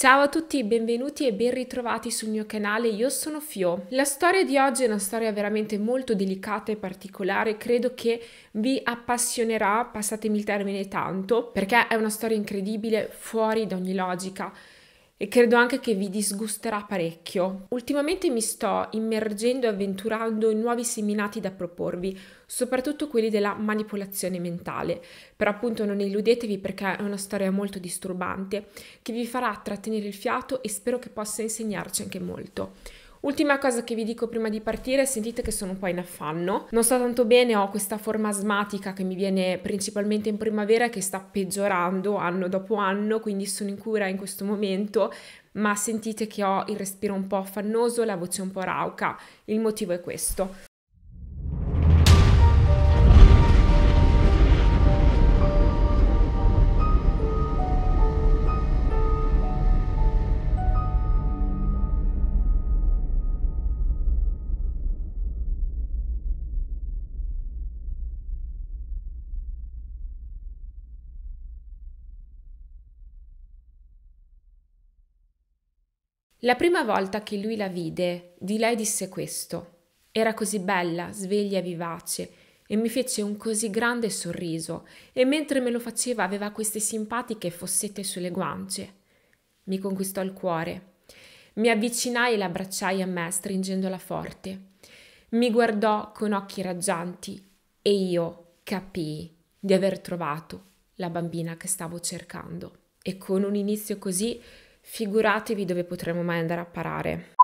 Ciao a tutti, benvenuti e ben ritrovati sul mio canale, io sono Fio. La storia di oggi è una storia veramente molto delicata e particolare, credo che vi appassionerà, passatemi il termine tanto, perché è una storia incredibile, fuori da ogni logica e credo anche che vi disgusterà parecchio. Ultimamente mi sto immergendo e avventurando in nuovi seminati da proporvi, soprattutto quelli della manipolazione mentale, però appunto non illudetevi perché è una storia molto disturbante che vi farà trattenere il fiato e spero che possa insegnarci anche molto. Ultima cosa che vi dico prima di partire, sentite che sono un po' in affanno, non sto tanto bene, ho questa forma asmatica che mi viene principalmente in primavera e che sta peggiorando anno dopo anno, quindi sono in cura in questo momento, ma sentite che ho il respiro un po' affannoso, la voce un po' rauca, il motivo è questo. La prima volta che lui la vide, di lei disse questo. Era così bella, sveglia e vivace, e mi fece un così grande sorriso, e mentre me lo faceva aveva queste simpatiche fossette sulle guance. Mi conquistò il cuore. Mi avvicinai e l'abbracciai a me, stringendola forte. Mi guardò con occhi raggianti e io capii di aver trovato la bambina che stavo cercando. E con un inizio così figuratevi dove potremmo mai andare a parare.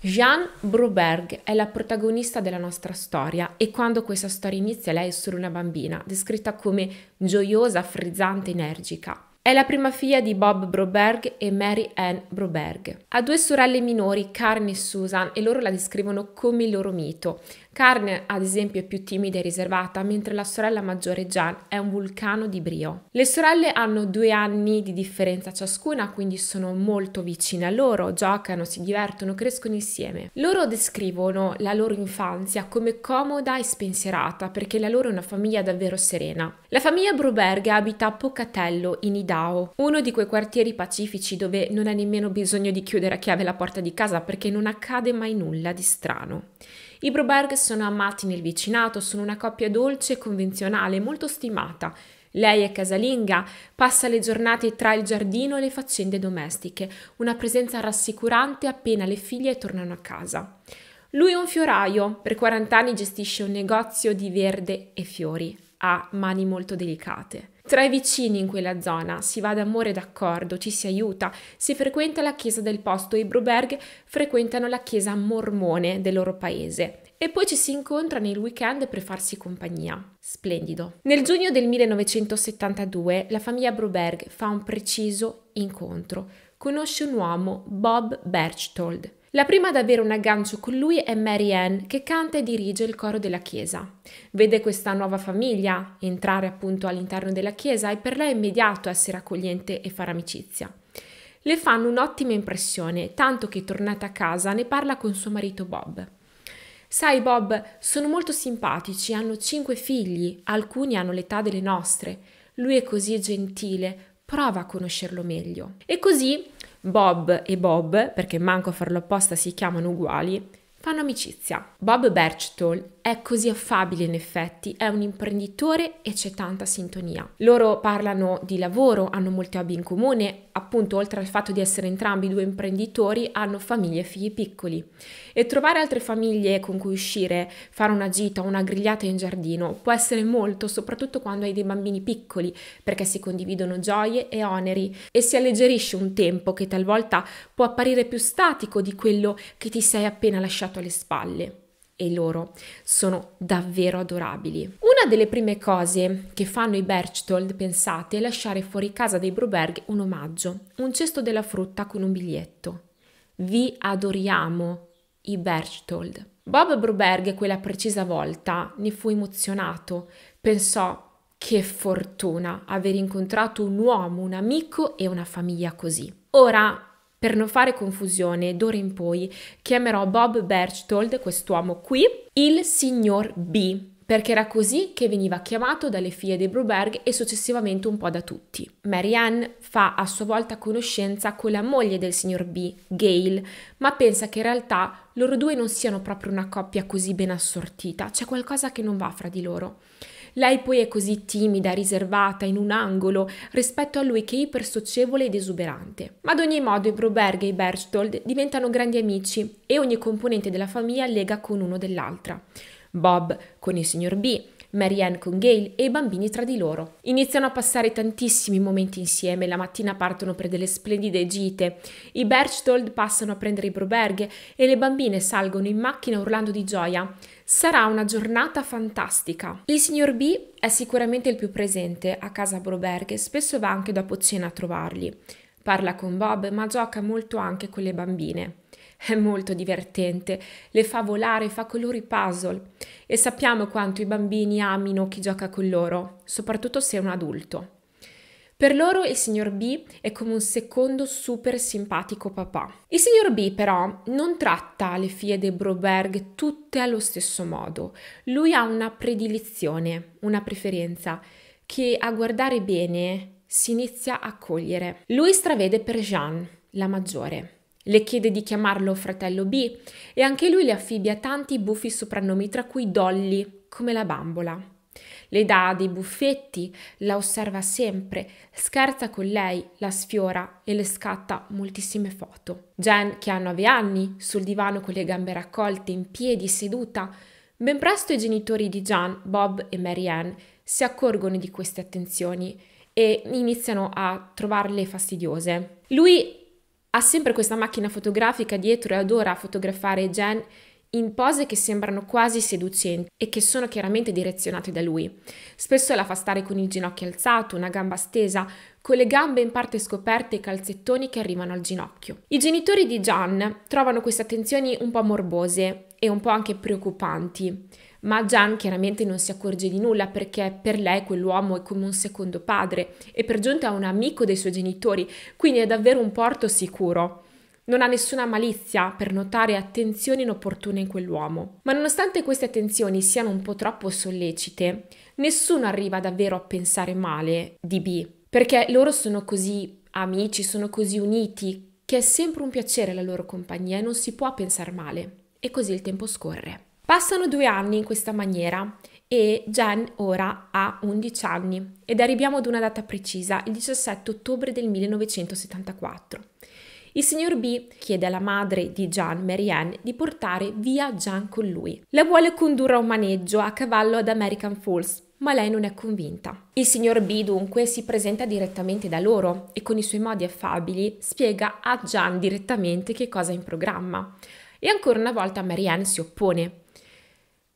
Jeanne Broberg è la protagonista della nostra storia e quando questa storia inizia lei è solo una bambina, descritta come gioiosa, frizzante, energica. È la prima figlia di Bob Broberg e Mary Ann Broberg. Ha due sorelle minori, Karen e Susan, e loro la descrivono come il loro mito. Carne, ad esempio, è più timida e riservata, mentre la sorella maggiore Jan è un vulcano di brio. Le sorelle hanno due anni di differenza ciascuna, quindi sono molto vicine a loro, giocano, si divertono, crescono insieme. Loro descrivono la loro infanzia come comoda e spensierata, perché la loro è una famiglia davvero serena. La famiglia Broberg abita a Pocatello, in Idaho, uno di quei quartieri pacifici dove non è nemmeno bisogno di chiudere a chiave la porta di casa perché non accade mai nulla di strano. I Broberg sono amati nel vicinato, sono una coppia dolce e convenzionale, molto stimata. Lei è casalinga, passa le giornate tra il giardino e le faccende domestiche, una presenza rassicurante appena le figlie tornano a casa. Lui è un fioraio, per 40 anni gestisce un negozio di verde e fiori, ha mani molto delicate tra i vicini in quella zona, si va d'amore d'accordo, ci si aiuta, si frequenta la chiesa del posto, i Bruberg frequentano la chiesa mormone del loro paese e poi ci si incontra nel weekend per farsi compagnia. Splendido. Nel giugno del 1972 la famiglia Broberg fa un preciso incontro. Conosce un uomo, Bob Berchtold, la prima ad avere un aggancio con lui è Mary Ann, che canta e dirige il coro della chiesa. Vede questa nuova famiglia entrare appunto all'interno della chiesa e per lei è immediato essere accogliente e fare amicizia. Le fanno un'ottima impressione, tanto che tornata a casa ne parla con suo marito Bob. Sai Bob, sono molto simpatici, hanno cinque figli, alcuni hanno l'età delle nostre. Lui è così gentile, prova a conoscerlo meglio. E così Bob e Bob, perché manco a farlo apposta si chiamano uguali, fanno amicizia. Bob Berchtold è così affabile in effetti, è un imprenditore e c'è tanta sintonia. Loro parlano di lavoro, hanno molti hobby in comune, appunto oltre al fatto di essere entrambi due imprenditori hanno famiglie e figli piccoli. E trovare altre famiglie con cui uscire, fare una gita, una grigliata in giardino può essere molto, soprattutto quando hai dei bambini piccoli, perché si condividono gioie e oneri e si alleggerisce un tempo che talvolta può apparire più statico di quello che ti sei appena lasciato alle spalle e loro sono davvero adorabili. Una delle prime cose che fanno i Berchtold, pensate, è lasciare fuori casa dei Bruberg un omaggio, un cesto della frutta con un biglietto. Vi adoriamo, i Berchtold. Bob Bruberg quella precisa volta ne fu emozionato, pensò che fortuna aver incontrato un uomo, un amico e una famiglia così. Ora per non fare confusione, d'ora in poi chiamerò Bob Berchtold, quest'uomo qui, il signor B, perché era così che veniva chiamato dalle figlie di Bruberg e successivamente un po' da tutti. Marianne fa a sua volta conoscenza con la moglie del signor B, Gail, ma pensa che in realtà loro due non siano proprio una coppia così ben assortita, c'è qualcosa che non va fra di loro. Lei poi è così timida, riservata, in un angolo, rispetto a lui che è ipersocievole ed esuberante. Ma ad ogni modo, i Broberg e i Berchtold diventano grandi amici e ogni componente della famiglia lega con uno dell'altra. Bob con il signor B, Marianne con Gail e i bambini tra di loro. Iniziano a passare tantissimi momenti insieme, la mattina partono per delle splendide gite, i Berchtold passano a prendere i Broberg e le bambine salgono in macchina urlando di gioia. Sarà una giornata fantastica. Il signor B è sicuramente il più presente a casa Broberg e spesso va anche dopo cena a trovarli. Parla con Bob, ma gioca molto anche con le bambine. È molto divertente, le fa volare, fa con loro i puzzle e sappiamo quanto i bambini amino chi gioca con loro, soprattutto se è un adulto. Per loro il signor B è come un secondo super simpatico papà. Il signor B però non tratta le figlie di Broberg tutte allo stesso modo. Lui ha una predilizione, una preferenza, che a guardare bene si inizia a cogliere. Lui stravede per Jeanne, la maggiore. Le chiede di chiamarlo fratello B e anche lui le affibbia tanti buffi soprannomi, tra cui Dolly, come la bambola le dà dei buffetti, la osserva sempre, scherza con lei, la sfiora e le scatta moltissime foto. Jen, che ha 9 anni, sul divano con le gambe raccolte, in piedi, seduta, ben presto i genitori di Jan, Bob e Marianne si accorgono di queste attenzioni e iniziano a trovarle fastidiose. Lui ha sempre questa macchina fotografica dietro e adora fotografare Jen in pose che sembrano quasi seducenti e che sono chiaramente direzionate da lui. Spesso la fa stare con il ginocchio alzato, una gamba stesa, con le gambe in parte scoperte e i calzettoni che arrivano al ginocchio. I genitori di Jan trovano queste attenzioni un po' morbose e un po' anche preoccupanti, ma Jan chiaramente non si accorge di nulla perché per lei quell'uomo è come un secondo padre e per giunta è un amico dei suoi genitori, quindi è davvero un porto sicuro. Non ha nessuna malizia per notare attenzioni inopportune in quell'uomo. Ma nonostante queste attenzioni siano un po' troppo sollecite, nessuno arriva davvero a pensare male di B, perché loro sono così amici, sono così uniti, che è sempre un piacere la loro compagnia e non si può pensare male. E così il tempo scorre. Passano due anni in questa maniera e Jen ora ha 11 anni ed arriviamo ad una data precisa, il 17 ottobre del 1974. Il signor B chiede alla madre di Jean, Marianne, di portare via Jean con lui. La vuole condurre a un maneggio a cavallo ad American Falls, ma lei non è convinta. Il signor B dunque si presenta direttamente da loro e con i suoi modi affabili spiega a Jean direttamente che cosa è in programma. E ancora una volta Marianne si oppone.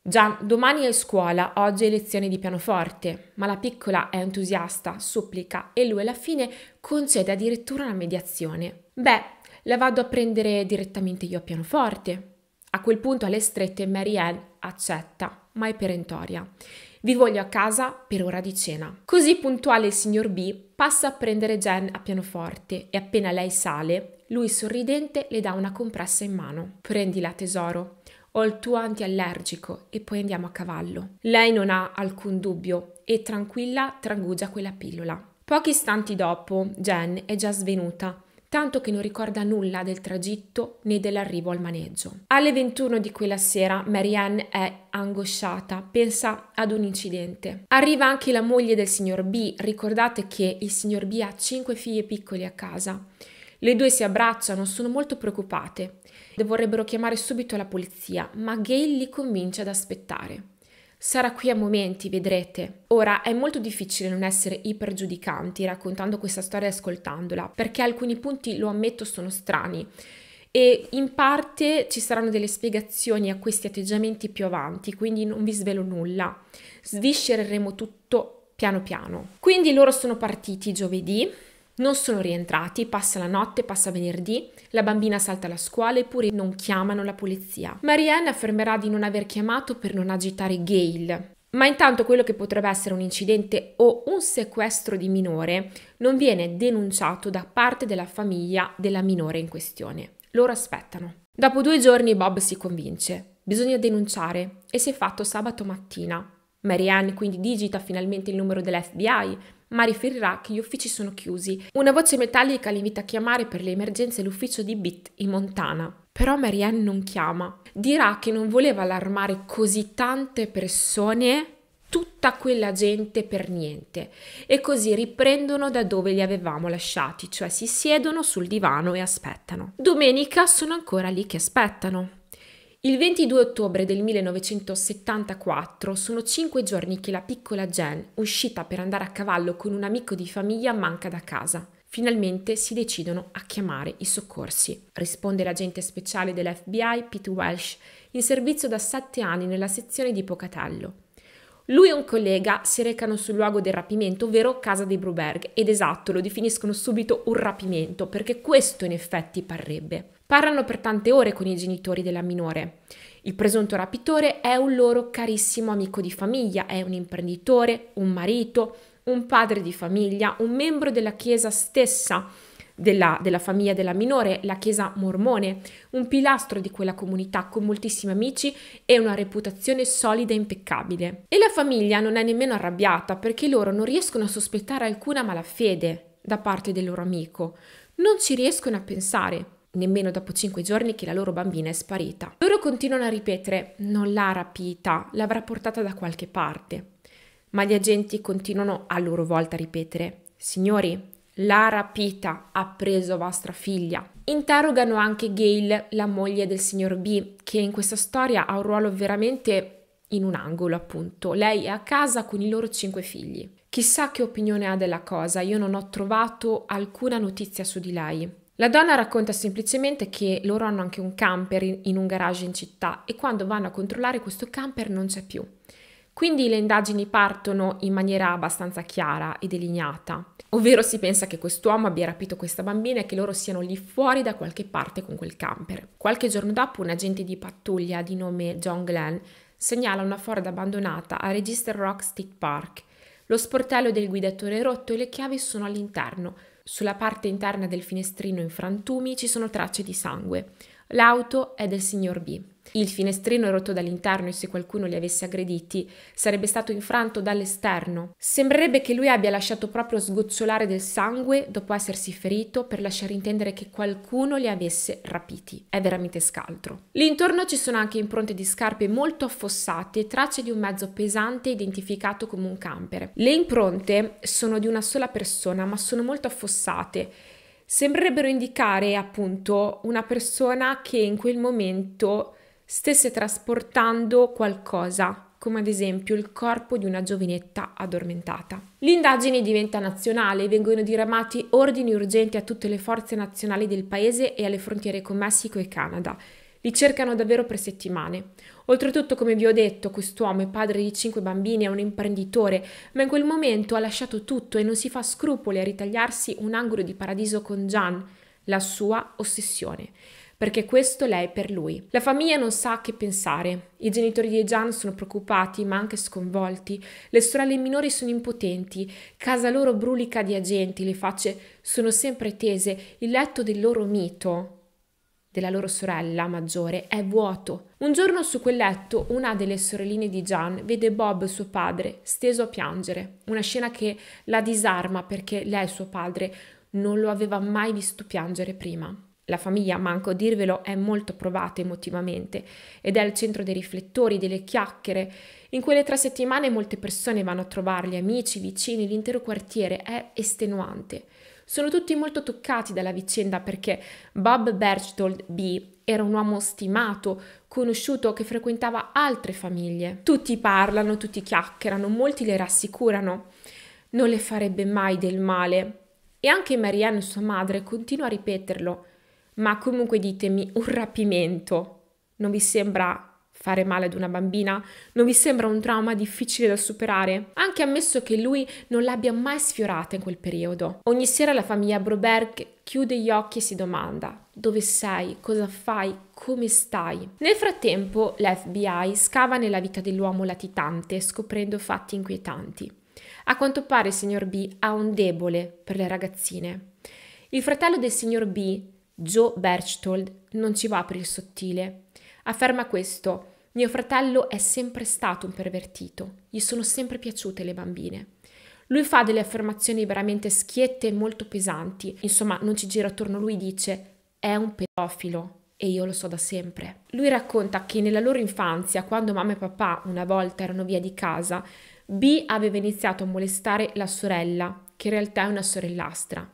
Jean, domani è scuola, oggi è lezione di pianoforte, ma la piccola è entusiasta, supplica e lui alla fine concede addirittura una mediazione. Beh, la vado a prendere direttamente io a pianoforte. A quel punto alle strette Marianne accetta, ma è perentoria. Vi voglio a casa per ora di cena. Così puntuale il signor B passa a prendere Jen a pianoforte e appena lei sale, lui sorridente le dà una compressa in mano. Prendila tesoro, ho il tuo antiallergico e poi andiamo a cavallo. Lei non ha alcun dubbio e tranquilla trangugia quella pillola. Pochi istanti dopo, Jen è già svenuta tanto che non ricorda nulla del tragitto né dell'arrivo al maneggio. Alle 21 di quella sera Marianne è angosciata, pensa ad un incidente. Arriva anche la moglie del signor B, ricordate che il signor B ha cinque figlie piccole a casa. Le due si abbracciano, sono molto preoccupate. Le vorrebbero chiamare subito la polizia, ma Gail li convince ad aspettare. Sarà qui a momenti, vedrete. Ora, è molto difficile non essere ipergiudicanti raccontando questa storia e ascoltandola, perché alcuni punti, lo ammetto, sono strani e in parte ci saranno delle spiegazioni a questi atteggiamenti più avanti, quindi non vi svelo nulla. Sviscereremo tutto piano piano. Quindi loro sono partiti giovedì non sono rientrati, passa la notte, passa venerdì, la bambina salta la scuola eppure non chiamano la polizia. Marianne affermerà di non aver chiamato per non agitare Gail. Ma intanto quello che potrebbe essere un incidente o un sequestro di minore non viene denunciato da parte della famiglia della minore in questione. Loro aspettano. Dopo due giorni Bob si convince. Bisogna denunciare e si è fatto sabato mattina. Marianne quindi digita finalmente il numero dell'FBI ma riferirà che gli uffici sono chiusi. Una voce metallica li invita a chiamare per le emergenze l'ufficio di Bit in Montana. Però Marianne non chiama. Dirà che non voleva allarmare così tante persone tutta quella gente per niente e così riprendono da dove li avevamo lasciati, cioè si siedono sul divano e aspettano. Domenica sono ancora lì che aspettano. Il 22 ottobre del 1974 sono cinque giorni che la piccola Jen, uscita per andare a cavallo con un amico di famiglia, manca da casa. Finalmente si decidono a chiamare i soccorsi. Risponde l'agente speciale dell'FBI Pete Welsh, in servizio da sette anni nella sezione di Pocatello. Lui e un collega si recano sul luogo del rapimento, ovvero casa dei Bruberg, ed esatto, lo definiscono subito un rapimento, perché questo in effetti parrebbe. Parlano per tante ore con i genitori della minore. Il presunto rapitore è un loro carissimo amico di famiglia, è un imprenditore, un marito, un padre di famiglia, un membro della chiesa stessa, della, della, famiglia della minore, la chiesa mormone, un pilastro di quella comunità con moltissimi amici e una reputazione solida e impeccabile. E la famiglia non è nemmeno arrabbiata perché loro non riescono a sospettare alcuna malafede da parte del loro amico, non ci riescono a pensare nemmeno dopo 5 giorni che la loro bambina è sparita. Loro continuano a ripetere non l'ha rapita, l'avrà portata da qualche parte. Ma gli agenti continuano a loro volta a ripetere signori, l'ha rapita, ha preso vostra figlia. Interrogano anche Gail, la moglie del signor B, che in questa storia ha un ruolo veramente in un angolo, appunto. Lei è a casa con i loro cinque figli. Chissà che opinione ha della cosa, io non ho trovato alcuna notizia su di lei. La donna racconta semplicemente che loro hanno anche un camper in un garage in città e quando vanno a controllare questo camper non c'è più. Quindi le indagini partono in maniera abbastanza chiara e delineata, ovvero si pensa che quest'uomo abbia rapito questa bambina e che loro siano lì fuori da qualche parte con quel camper. Qualche giorno dopo un agente di pattuglia di nome John Glenn segnala una Ford abbandonata a Register Rock State Park. Lo sportello del guidatore è rotto e le chiavi sono all'interno, sulla parte interna del finestrino in frantumi ci sono tracce di sangue. L'auto è del signor B. Il finestrino è rotto dall'interno e se qualcuno li avesse aggrediti sarebbe stato infranto dall'esterno. Sembrerebbe che lui abbia lasciato proprio sgocciolare del sangue dopo essersi ferito per lasciare intendere che qualcuno li avesse rapiti. È veramente scaltro. L'intorno ci sono anche impronte di scarpe molto affossate e tracce di un mezzo pesante identificato come un camper. Le impronte sono di una sola persona ma sono molto affossate sembrerebbero indicare appunto una persona che in quel momento stesse trasportando qualcosa come ad esempio il corpo di una giovinetta addormentata. L'indagine diventa nazionale, vengono diramati ordini urgenti a tutte le forze nazionali del paese e alle frontiere con Messico e Canada. Li cercano davvero per settimane. Oltretutto, come vi ho detto, quest'uomo è padre di cinque bambini, è un imprenditore, ma in quel momento ha lasciato tutto e non si fa scrupoli a ritagliarsi un angolo di paradiso con Gian, la sua ossessione perché questo lei per lui. La famiglia non sa che pensare. I genitori di Ejan sono preoccupati ma anche sconvolti, le sorelle minori sono impotenti, casa loro brulica di agenti, le facce sono sempre tese, il letto del loro mito della loro sorella maggiore è vuoto. Un giorno su quel letto una delle sorelline di Jan vede Bob, suo padre, steso a piangere, una scena che la disarma perché lei, suo padre, non lo aveva mai visto piangere prima la famiglia, manco a dirvelo, è molto provata emotivamente ed è al centro dei riflettori, delle chiacchiere. In quelle tre settimane molte persone vanno a trovarli, amici, vicini, l'intero quartiere è estenuante. Sono tutti molto toccati dalla vicenda perché Bob Berchtold B era un uomo stimato, conosciuto che frequentava altre famiglie. Tutti parlano, tutti chiacchierano, molti le rassicurano. Non le farebbe mai del male. E anche Marianne, sua madre, continua a ripeterlo ma comunque ditemi un rapimento non vi sembra fare male ad una bambina? Non vi sembra un trauma difficile da superare? Anche ammesso che lui non l'abbia mai sfiorata in quel periodo. Ogni sera la famiglia Broberg chiude gli occhi e si domanda dove sei, cosa fai, come stai. Nel frattempo l'FBI scava nella vita dell'uomo latitante scoprendo fatti inquietanti. A quanto pare il signor B ha un debole per le ragazzine. Il fratello del signor B Joe Berchtold non ci va per il sottile. Afferma questo. Mio fratello è sempre stato un pervertito, gli sono sempre piaciute le bambine. Lui fa delle affermazioni veramente schiette e molto pesanti, insomma non ci gira attorno, lui dice è un pedofilo e io lo so da sempre. Lui racconta che nella loro infanzia, quando mamma e papà una volta erano via di casa, B aveva iniziato a molestare la sorella, che in realtà è una sorellastra.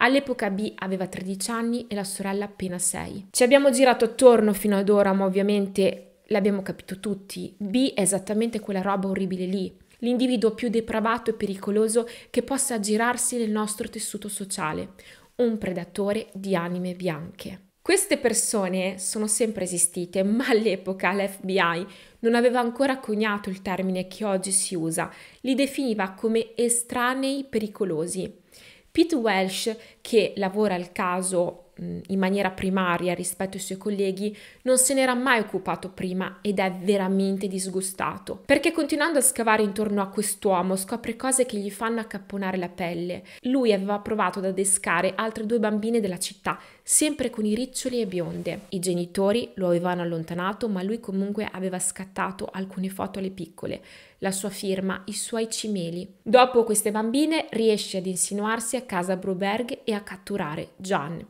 All'epoca B aveva 13 anni e la sorella appena 6. Ci abbiamo girato attorno fino ad ora, ma ovviamente l'abbiamo capito tutti. B è esattamente quella roba orribile lì. L'individuo più depravato e pericoloso che possa aggirarsi nel nostro tessuto sociale, un predatore di anime bianche. Queste persone sono sempre esistite, ma all'epoca l'FBI non aveva ancora coniato il termine che oggi si usa, li definiva come estranei pericolosi. Pete Welsh, che lavora il caso in maniera primaria rispetto ai suoi colleghi, non se n'era mai occupato prima ed è veramente disgustato. Perché continuando a scavare intorno a quest'uomo scopre cose che gli fanno accapponare la pelle. Lui aveva provato ad adescare altre due bambine della città, sempre con i riccioli e bionde. I genitori lo avevano allontanato, ma lui comunque aveva scattato alcune foto alle piccole la sua firma, i suoi cimeli. Dopo queste bambine riesce ad insinuarsi a casa Broberg e a catturare Gian.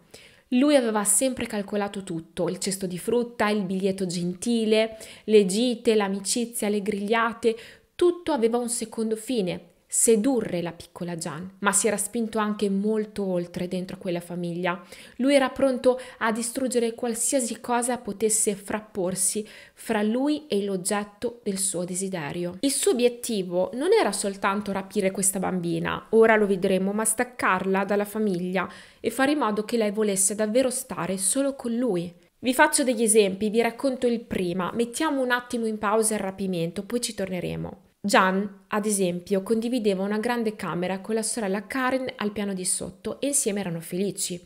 Lui aveva sempre calcolato tutto, il cesto di frutta, il biglietto gentile, le gite, l'amicizia, le grigliate, tutto aveva un secondo fine sedurre la piccola Jan, ma si era spinto anche molto oltre dentro quella famiglia. Lui era pronto a distruggere qualsiasi cosa potesse frapporsi fra lui e l'oggetto del suo desiderio. Il suo obiettivo non era soltanto rapire questa bambina, ora lo vedremo, ma staccarla dalla famiglia e fare in modo che lei volesse davvero stare solo con lui. Vi faccio degli esempi, vi racconto il prima, mettiamo un attimo in pausa il rapimento, poi ci torneremo. Jan, ad esempio, condivideva una grande camera con la sorella Karen al piano di sotto e insieme erano felici.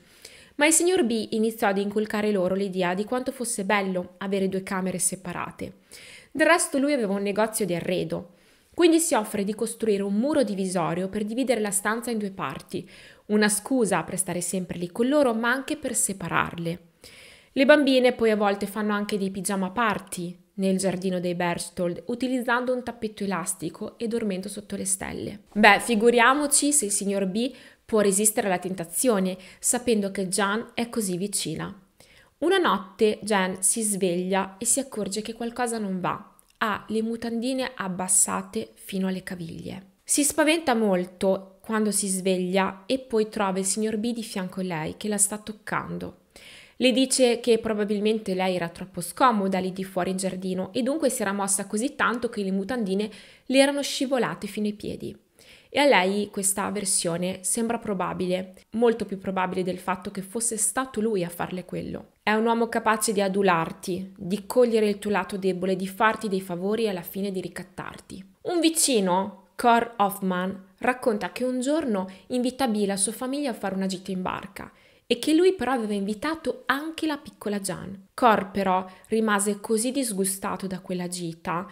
Ma il signor B iniziò ad inculcare loro l'idea di quanto fosse bello avere due camere separate. Del resto lui aveva un negozio di arredo, quindi si offre di costruire un muro divisorio per dividere la stanza in due parti, una scusa per stare sempre lì con loro, ma anche per separarle. Le bambine poi a volte fanno anche dei pigiama party, nel giardino dei Berchtold utilizzando un tappeto elastico e dormendo sotto le stelle. Beh, figuriamoci se il signor B può resistere alla tentazione sapendo che Jan è così vicina. Una notte Jan si sveglia e si accorge che qualcosa non va. Ha le mutandine abbassate fino alle caviglie. Si spaventa molto quando si sveglia e poi trova il signor B di fianco a lei che la sta toccando. Le dice che probabilmente lei era troppo scomoda lì di fuori in giardino e dunque si era mossa così tanto che le mutandine le erano scivolate fino ai piedi. E a lei questa versione sembra probabile, molto più probabile del fatto che fosse stato lui a farle quello. È un uomo capace di adularti, di cogliere il tuo lato debole, di farti dei favori e alla fine di ricattarti. Un vicino, Cor Hoffman, racconta che un giorno invita Bill e la sua famiglia a fare una gita in barca e che lui però aveva invitato anche la piccola Jan. Cor però rimase così disgustato da quella gita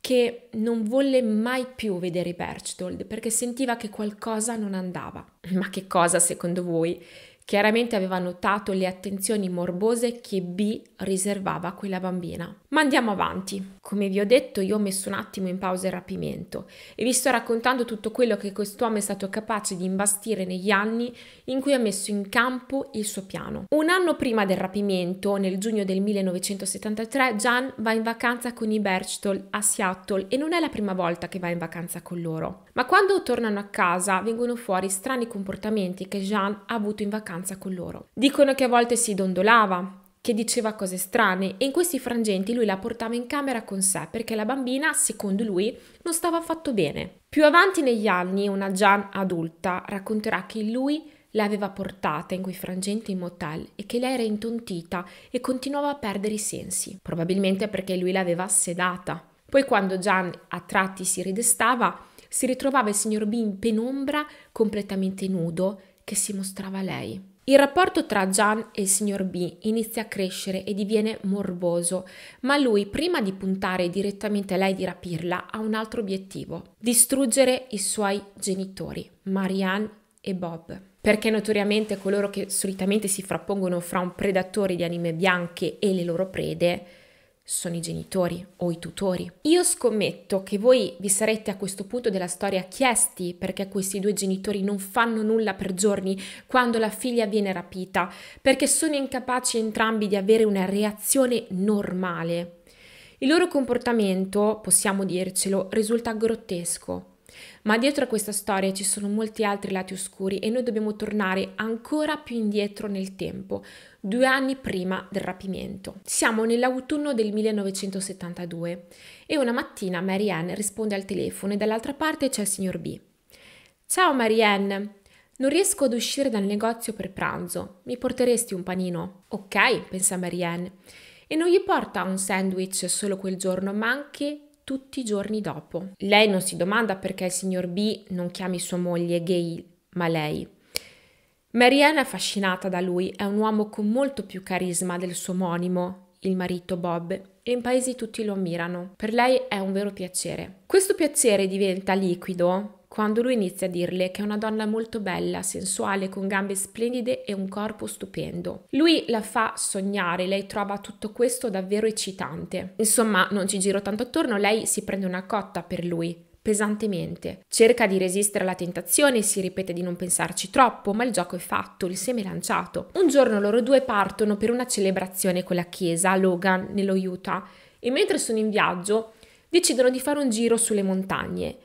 che non volle mai più vedere Berchtold perché sentiva che qualcosa non andava. Ma che cosa secondo voi? Chiaramente aveva notato le attenzioni morbose che B riservava a quella bambina. Ma andiamo avanti. Come vi ho detto, io ho messo un attimo in pausa il rapimento e vi sto raccontando tutto quello che quest'uomo è stato capace di imbastire negli anni in cui ha messo in campo il suo piano. Un anno prima del rapimento, nel giugno del 1973, Jan va in vacanza con i Berchtold a Seattle e non è la prima volta che va in vacanza con loro. Ma quando tornano a casa vengono fuori strani comportamenti che Jan ha avuto in vacanza con loro. Dicono che a volte si dondolava, che diceva cose strane e in questi frangenti lui la portava in camera con sé perché la bambina, secondo lui, non stava affatto bene. Più avanti negli anni, una Jan adulta racconterà che lui l'aveva portata in quei frangenti in motel e che lei era intontita e continuava a perdere i sensi, probabilmente perché lui l'aveva sedata. Poi quando Jan a tratti si ridestava, si ritrovava il signor B in penombra completamente nudo che si mostrava a lei. Il rapporto tra Gian e il signor B inizia a crescere e diviene morboso, ma lui, prima di puntare direttamente a lei di rapirla, ha un altro obiettivo: distruggere i suoi genitori, Marianne e Bob perché notoriamente coloro che solitamente si frappongono fra un predatore di anime bianche e le loro prede sono i genitori o i tutori. Io scommetto che voi vi sarete a questo punto della storia chiesti perché questi due genitori non fanno nulla per giorni quando la figlia viene rapita, perché sono incapaci entrambi di avere una reazione normale. Il loro comportamento, possiamo dircelo, risulta grottesco, ma dietro a questa storia ci sono molti altri lati oscuri e noi dobbiamo tornare ancora più indietro nel tempo, due anni prima del rapimento. Siamo nell'autunno del 1972 e una mattina Marianne risponde al telefono e dall'altra parte c'è il signor B. Ciao Marianne, non riesco ad uscire dal negozio per pranzo, mi porteresti un panino? Ok, pensa Marianne, E non gli porta un sandwich solo quel giorno, ma anche tutti i giorni dopo. Lei non si domanda perché il signor B non chiami sua moglie Gail, ma lei Marianne è affascinata da lui, è un uomo con molto più carisma del suo omonimo, il marito Bob, e in paesi tutti lo ammirano. Per lei è un vero piacere. Questo piacere diventa liquido quando lui inizia a dirle che è una donna molto bella, sensuale, con gambe splendide e un corpo stupendo. Lui la fa sognare, lei trova tutto questo davvero eccitante. Insomma, non ci giro tanto attorno, lei si prende una cotta per lui pesantemente. Cerca di resistere alla tentazione, si ripete di non pensarci troppo, ma il gioco è fatto, il seme è lanciato. Un giorno loro due partono per una celebrazione con la chiesa a Logan, nello Utah, e mentre sono in viaggio decidono di fare un giro sulle montagne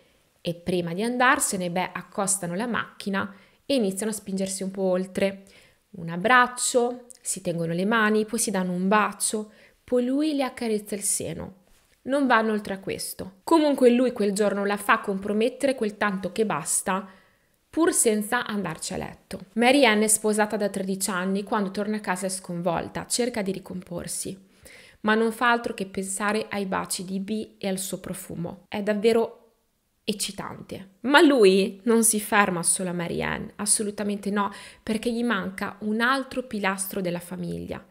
e prima di andarsene, beh, accostano la macchina e iniziano a spingersi un po' oltre. Un abbraccio, si tengono le mani, poi si danno un bacio, poi lui le accarezza il seno. Non vanno oltre a questo. Comunque lui quel giorno la fa compromettere quel tanto che basta pur senza andarci a letto. Mary Ann è sposata da 13 anni, quando torna a casa è sconvolta, cerca di ricomporsi, ma non fa altro che pensare ai baci di B e al suo profumo. È davvero eccitante. Ma lui non si ferma solo a Mary Ann, assolutamente no, perché gli manca un altro pilastro della famiglia,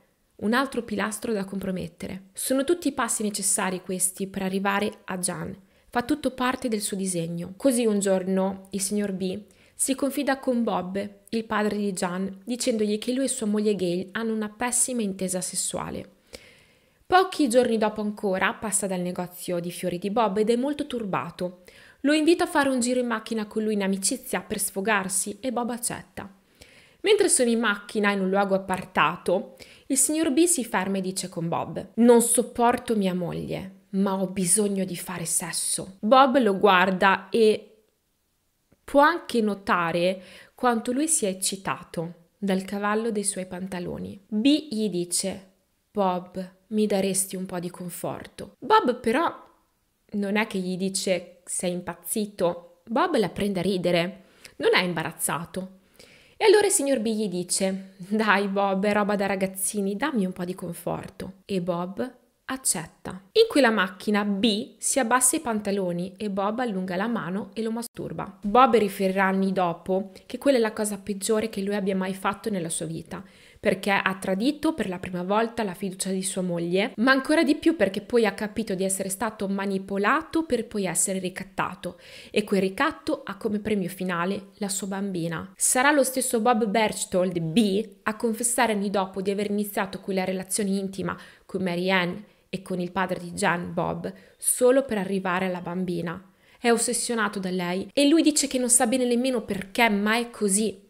un altro pilastro da compromettere. Sono tutti i passi necessari questi per arrivare a Gian. Fa tutto parte del suo disegno. Così un giorno il signor B si confida con Bob, il padre di Gian, dicendogli che lui e sua moglie Gail hanno una pessima intesa sessuale. Pochi giorni dopo ancora passa dal negozio di fiori di Bob ed è molto turbato. Lo invita a fare un giro in macchina con lui in amicizia per sfogarsi e Bob accetta. Mentre sono in macchina in un luogo appartato, il signor B si ferma e dice con Bob: Non sopporto mia moglie, ma ho bisogno di fare sesso. Bob lo guarda e può anche notare quanto lui sia eccitato dal cavallo dei suoi pantaloni. B gli dice: Bob, mi daresti un po' di conforto. Bob però non è che gli dice sei impazzito. Bob la prende a ridere. Non è imbarazzato. E allora il signor B gli dice: Dai, Bob, è roba da ragazzini, dammi un po' di conforto. E Bob accetta. In quella macchina B si abbassa i pantaloni e Bob allunga la mano e lo masturba. Bob riferirà anni dopo che quella è la cosa peggiore che lui abbia mai fatto nella sua vita, perché ha tradito per la prima volta la fiducia di sua moglie, ma ancora di più perché poi ha capito di essere stato manipolato per poi essere ricattato e quel ricatto ha come premio finale la sua bambina. Sarà lo stesso Bob Berchtold B a confessare anni dopo di aver iniziato quella relazione intima con Marianne e con il padre di Jan, Bob, solo per arrivare alla bambina. È ossessionato da lei e lui dice che non sa bene nemmeno perché, ma è così.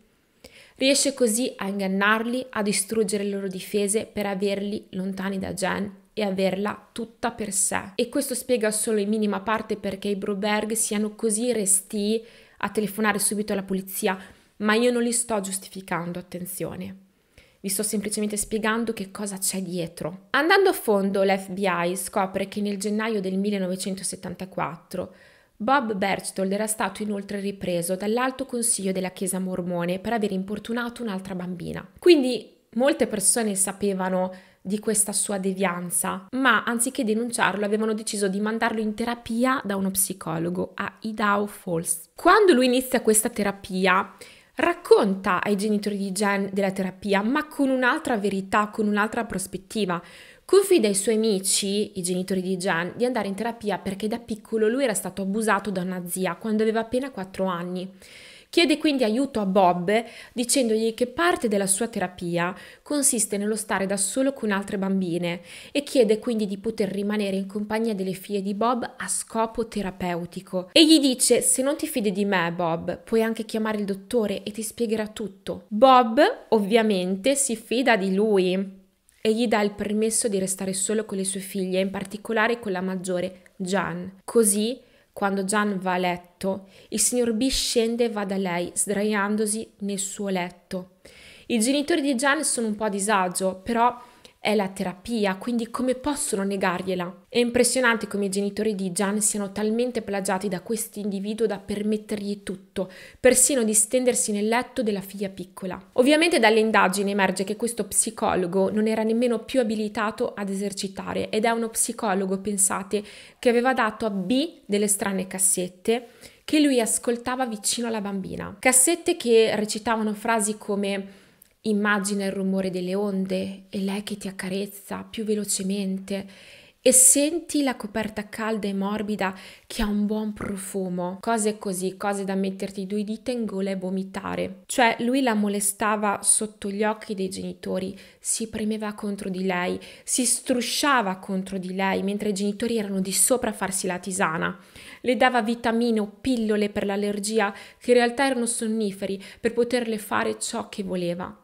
Riesce così a ingannarli, a distruggere le loro difese per averli lontani da Jen e averla tutta per sé. E questo spiega solo in minima parte perché i Broberg siano così restii a telefonare subito alla polizia, ma io non li sto giustificando, attenzione. Vi sto semplicemente spiegando che cosa c'è dietro. Andando a fondo, l'FBI scopre che nel gennaio del 1974 Bob Berchtold era stato inoltre ripreso dall'Alto Consiglio della Chiesa Mormone per aver importunato un'altra bambina. Quindi molte persone sapevano di questa sua devianza, ma anziché denunciarlo avevano deciso di mandarlo in terapia da uno psicologo a Idaho Falls. Quando lui inizia questa terapia, racconta ai genitori di Jen della terapia, ma con un'altra verità, con un'altra prospettiva. Confida ai suoi amici, i genitori di Gian, di andare in terapia perché da piccolo lui era stato abusato da una zia quando aveva appena 4 anni. Chiede quindi aiuto a Bob dicendogli che parte della sua terapia consiste nello stare da solo con altre bambine e chiede quindi di poter rimanere in compagnia delle figlie di Bob a scopo terapeutico. E gli dice se non ti fidi di me Bob puoi anche chiamare il dottore e ti spiegherà tutto. Bob ovviamente si fida di lui e gli dà il permesso di restare solo con le sue figlie, in particolare con la maggiore, Jan. Così, quando Jan va a letto, il signor B scende e va da lei, sdraiandosi nel suo letto. I genitori di Jan sono un po' a disagio, però è la terapia, quindi come possono negargliela? È impressionante come i genitori di Gian siano talmente plagiati da questo individuo da permettergli tutto, persino di stendersi nel letto della figlia piccola. Ovviamente dalle indagini emerge che questo psicologo non era nemmeno più abilitato ad esercitare ed è uno psicologo, pensate, che aveva dato a B delle strane cassette che lui ascoltava vicino alla bambina. Cassette che recitavano frasi come Immagina il rumore delle onde e lei che ti accarezza più velocemente e senti la coperta calda e morbida che ha un buon profumo. Cose così, cose da metterti due dita in gola e vomitare. Cioè, lui la molestava sotto gli occhi dei genitori, si premeva contro di lei, si strusciava contro di lei, mentre i genitori erano di sopra a farsi la tisana. Le dava vitamine o pillole per l'allergia, che in realtà erano sonniferi, per poterle fare ciò che voleva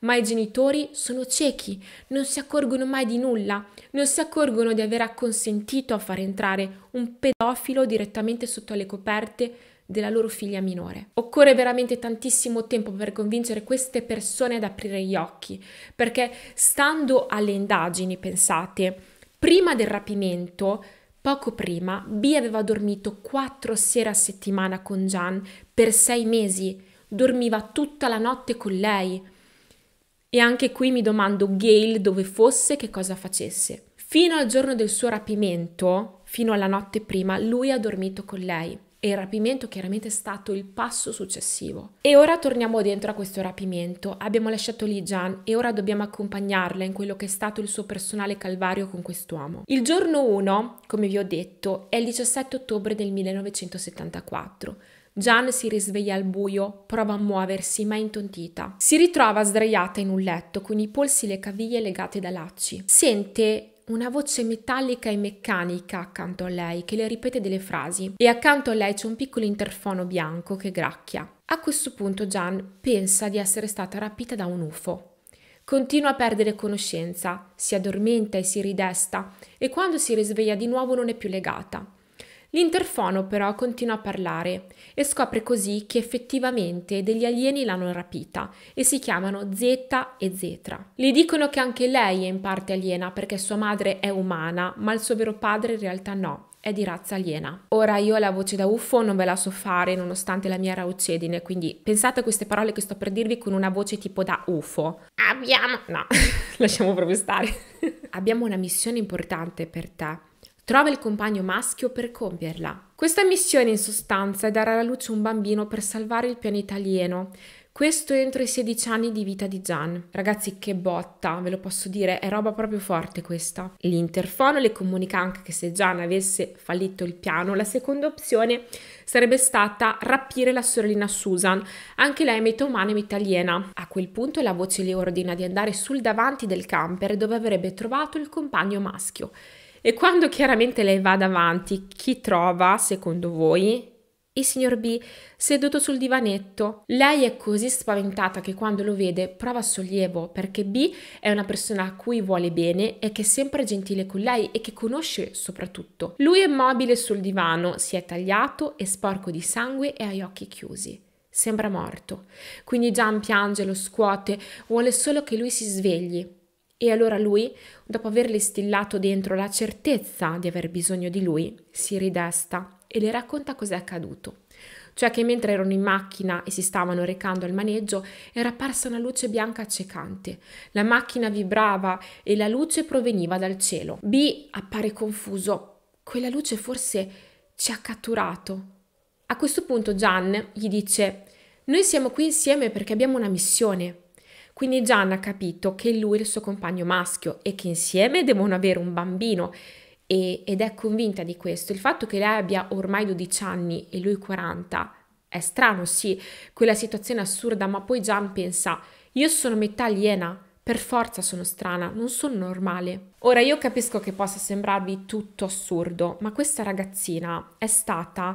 ma i genitori sono ciechi, non si accorgono mai di nulla, non si accorgono di aver acconsentito a far entrare un pedofilo direttamente sotto le coperte della loro figlia minore. Occorre veramente tantissimo tempo per convincere queste persone ad aprire gli occhi, perché stando alle indagini, pensate, prima del rapimento, poco prima, B aveva dormito quattro sere a settimana con Gian per sei mesi, dormiva tutta la notte con lei e anche qui mi domando Gail dove fosse, che cosa facesse. Fino al giorno del suo rapimento, fino alla notte prima, lui ha dormito con lei e il rapimento chiaramente è stato il passo successivo. E ora torniamo dentro a questo rapimento. Abbiamo lasciato lì e ora dobbiamo accompagnarla in quello che è stato il suo personale calvario con quest'uomo. Il giorno 1, come vi ho detto, è il 17 ottobre del 1974. Jan si risveglia al buio, prova a muoversi, ma è intontita. Si ritrova sdraiata in un letto con i polsi e le caviglie legate da lacci. Sente una voce metallica e meccanica accanto a lei che le ripete delle frasi e accanto a lei c'è un piccolo interfono bianco che gracchia. A questo punto Jan pensa di essere stata rapita da un UFO. Continua a perdere conoscenza, si addormenta e si ridesta e quando si risveglia di nuovo non è più legata. L'interfono però continua a parlare e scopre così che effettivamente degli alieni l'hanno rapita e si chiamano Zeta e Zetra. Gli dicono che anche lei è in parte aliena perché sua madre è umana, ma il suo vero padre in realtà no, È di razza aliena. Ora io la voce da UFO non ve la so fare nonostante la mia raucedine, quindi pensate a queste parole che sto per dirvi con una voce tipo da UFO. Abbiamo... no, lasciamo proprio stare. Abbiamo una missione importante per te Trova il compagno maschio per compierla. Questa missione in sostanza è dare alla luce un bambino per salvare il pianeta alieno. Questo entro i 16 anni di vita di Gian. Ragazzi, che botta, ve lo posso dire, è roba proprio forte questa. L'interfono le comunica anche che se Gian avesse fallito il piano, la seconda opzione sarebbe stata rapire la sorellina Susan, anche lei metà umana e metà aliena. A quel punto la voce le ordina di andare sul davanti del camper dove avrebbe trovato il compagno maschio e quando chiaramente lei va davanti, chi trova, secondo voi? Il signor B seduto sul divanetto. Lei è così spaventata che quando lo vede prova sollievo perché B è una persona a cui vuole bene e che è sempre gentile con lei e che conosce soprattutto. Lui è mobile sul divano, si è tagliato, è sporco di sangue e ha gli occhi chiusi. Sembra morto. Quindi Gian piange, lo scuote, vuole solo che lui si svegli. E allora lui, dopo averle stillato dentro la certezza di aver bisogno di lui, si ridesta e le racconta cos'è accaduto. Cioè che mentre erano in macchina e si stavano recando al maneggio, era apparsa una luce bianca accecante. La macchina vibrava e la luce proveniva dal cielo. B appare confuso. Quella luce forse ci ha catturato. A questo punto Gian gli dice: Noi siamo qui insieme perché abbiamo una missione. Quindi Gian ha capito che lui è il suo compagno maschio e che insieme devono avere un bambino e, ed è convinta di questo. Il fatto che lei abbia ormai 12 anni e lui 40 è strano, sì, quella situazione assurda, ma poi Gian pensa, io sono metà aliena, per forza sono strana, non sono normale. Ora io capisco che possa sembrarvi tutto assurdo, ma questa ragazzina è stata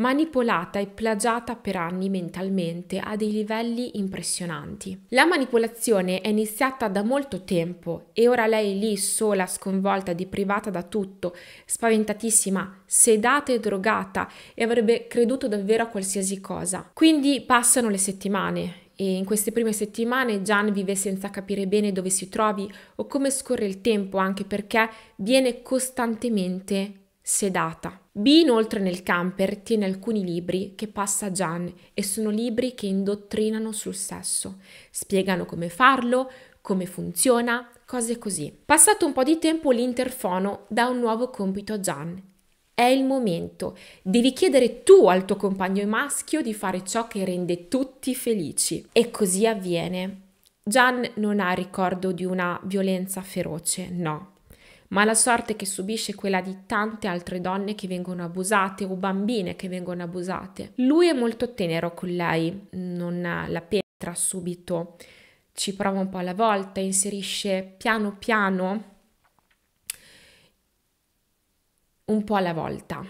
manipolata e plagiata per anni mentalmente a dei livelli impressionanti. La manipolazione è iniziata da molto tempo e ora lei è lì sola, sconvolta, deprivata da tutto, spaventatissima, sedata e drogata e avrebbe creduto davvero a qualsiasi cosa. Quindi passano le settimane e in queste prime settimane Gian vive senza capire bene dove si trovi o come scorre il tempo, anche perché viene costantemente sedata. B inoltre nel camper tiene alcuni libri che passa a Gian e sono libri che indottrinano sul sesso, spiegano come farlo, come funziona, cose così. Passato un po' di tempo l'interfono dà un nuovo compito a Gian. È il momento, devi chiedere tu al tuo compagno maschio di fare ciò che rende tutti felici. E così avviene. Gian non ha ricordo di una violenza feroce, no ma la sorte che subisce è quella di tante altre donne che vengono abusate o bambine che vengono abusate. Lui è molto tenero con lei, non la penetra subito, ci prova un po' alla volta, inserisce piano piano un po' alla volta.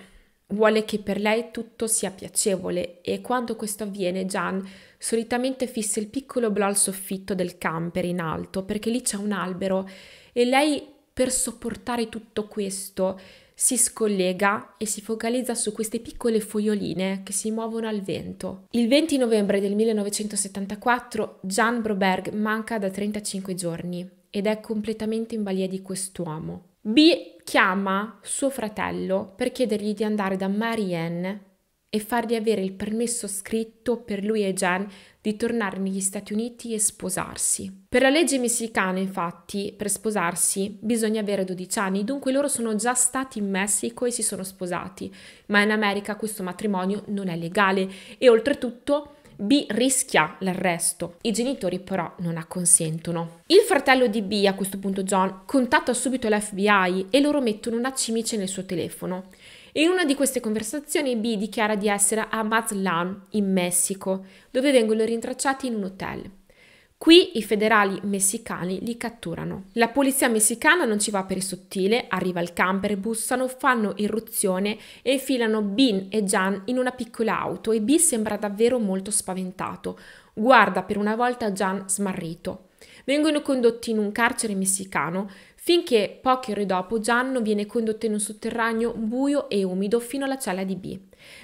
Vuole che per lei tutto sia piacevole e quando questo avviene Gian solitamente fissa il piccolo blu al soffitto del camper in alto perché lì c'è un albero e lei per sopportare tutto questo si scollega e si focalizza su queste piccole foglioline che si muovono al vento. Il 20 novembre del 1974 Jan Broberg manca da 35 giorni ed è completamente in balia di quest'uomo. B chiama suo fratello per chiedergli di andare da Marianne e fargli avere il permesso scritto per lui e Jan di tornare negli Stati Uniti e sposarsi. Per la legge messicana, infatti, per sposarsi bisogna avere 12 anni, dunque loro sono già stati in Messico e si sono sposati, ma in America questo matrimonio non è legale e oltretutto B rischia l'arresto. I genitori però non acconsentono. Il fratello di B, a questo punto John, contatta subito l'FBI e loro mettono una cimice nel suo telefono. In una di queste conversazioni B dichiara di essere a Mazlan, in Messico, dove vengono rintracciati in un hotel. Qui i federali messicani li catturano. La polizia messicana non ci va per il sottile, arriva il camper, bussano, fanno irruzione e infilano Bin e Jan in una piccola auto e B sembra davvero molto spaventato. Guarda per una volta Jan smarrito. Vengono condotti in un carcere messicano finché poche ore dopo Gianno viene condotto in un sotterraneo buio e umido fino alla cella di B.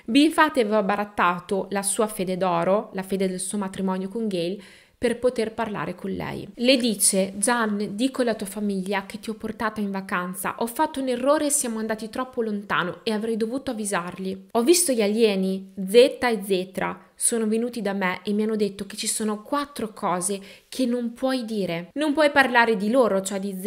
B infatti aveva barattato la sua fede d'oro, la fede del suo matrimonio con Gale, per poter parlare con lei. Le dice: Gian, dico alla tua famiglia che ti ho portata in vacanza. Ho fatto un errore e siamo andati troppo lontano e avrei dovuto avvisarli. Ho visto gli alieni, Z e Zetra. Sono venuti da me e mi hanno detto che ci sono quattro cose che non puoi dire. Non puoi parlare di loro, cioè di Z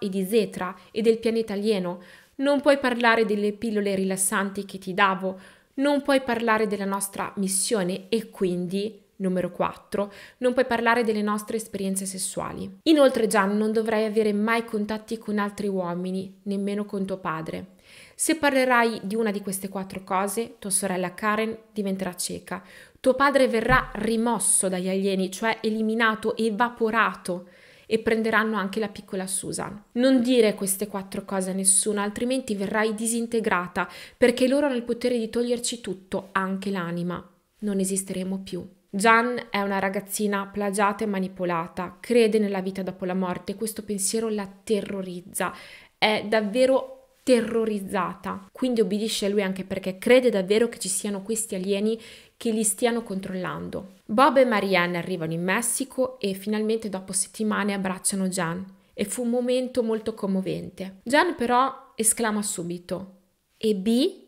e di Zetra e del pianeta alieno. Non puoi parlare delle pillole rilassanti che ti davo. Non puoi parlare della nostra missione e quindi Numero 4. Non puoi parlare delle nostre esperienze sessuali. Inoltre, Gian, non dovrai avere mai contatti con altri uomini, nemmeno con tuo padre. Se parlerai di una di queste quattro cose, tua sorella Karen diventerà cieca. Tuo padre verrà rimosso dagli alieni, cioè eliminato, evaporato e prenderanno anche la piccola Susan. Non dire queste quattro cose a nessuno, altrimenti verrai disintegrata, perché loro hanno il potere di toglierci tutto, anche l'anima. Non esisteremo più. Jan è una ragazzina plagiata e manipolata, crede nella vita dopo la morte, questo pensiero la terrorizza, è davvero terrorizzata, quindi obbedisce a lui anche perché crede davvero che ci siano questi alieni che li stiano controllando. Bob e Marianne arrivano in Messico e finalmente dopo settimane abbracciano Jan e fu un momento molto commovente. Jan però esclama subito e B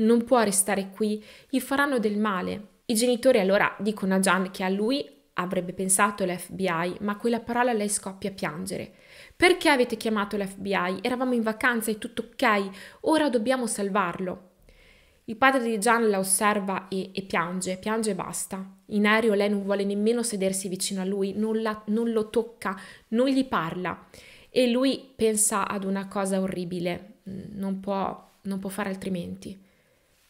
non può restare qui, gli faranno del male. I genitori allora dicono a Gian che a lui avrebbe pensato l'FBI, ma quella parola lei scoppia a piangere. Perché avete chiamato l'FBI? Eravamo in vacanza, è tutto ok, ora dobbiamo salvarlo. Il padre di Gian la osserva e, e, piange, piange e basta. In aereo lei non vuole nemmeno sedersi vicino a lui, non, la, non lo tocca, non gli parla. E lui pensa ad una cosa orribile, mm, non può, non può fare altrimenti.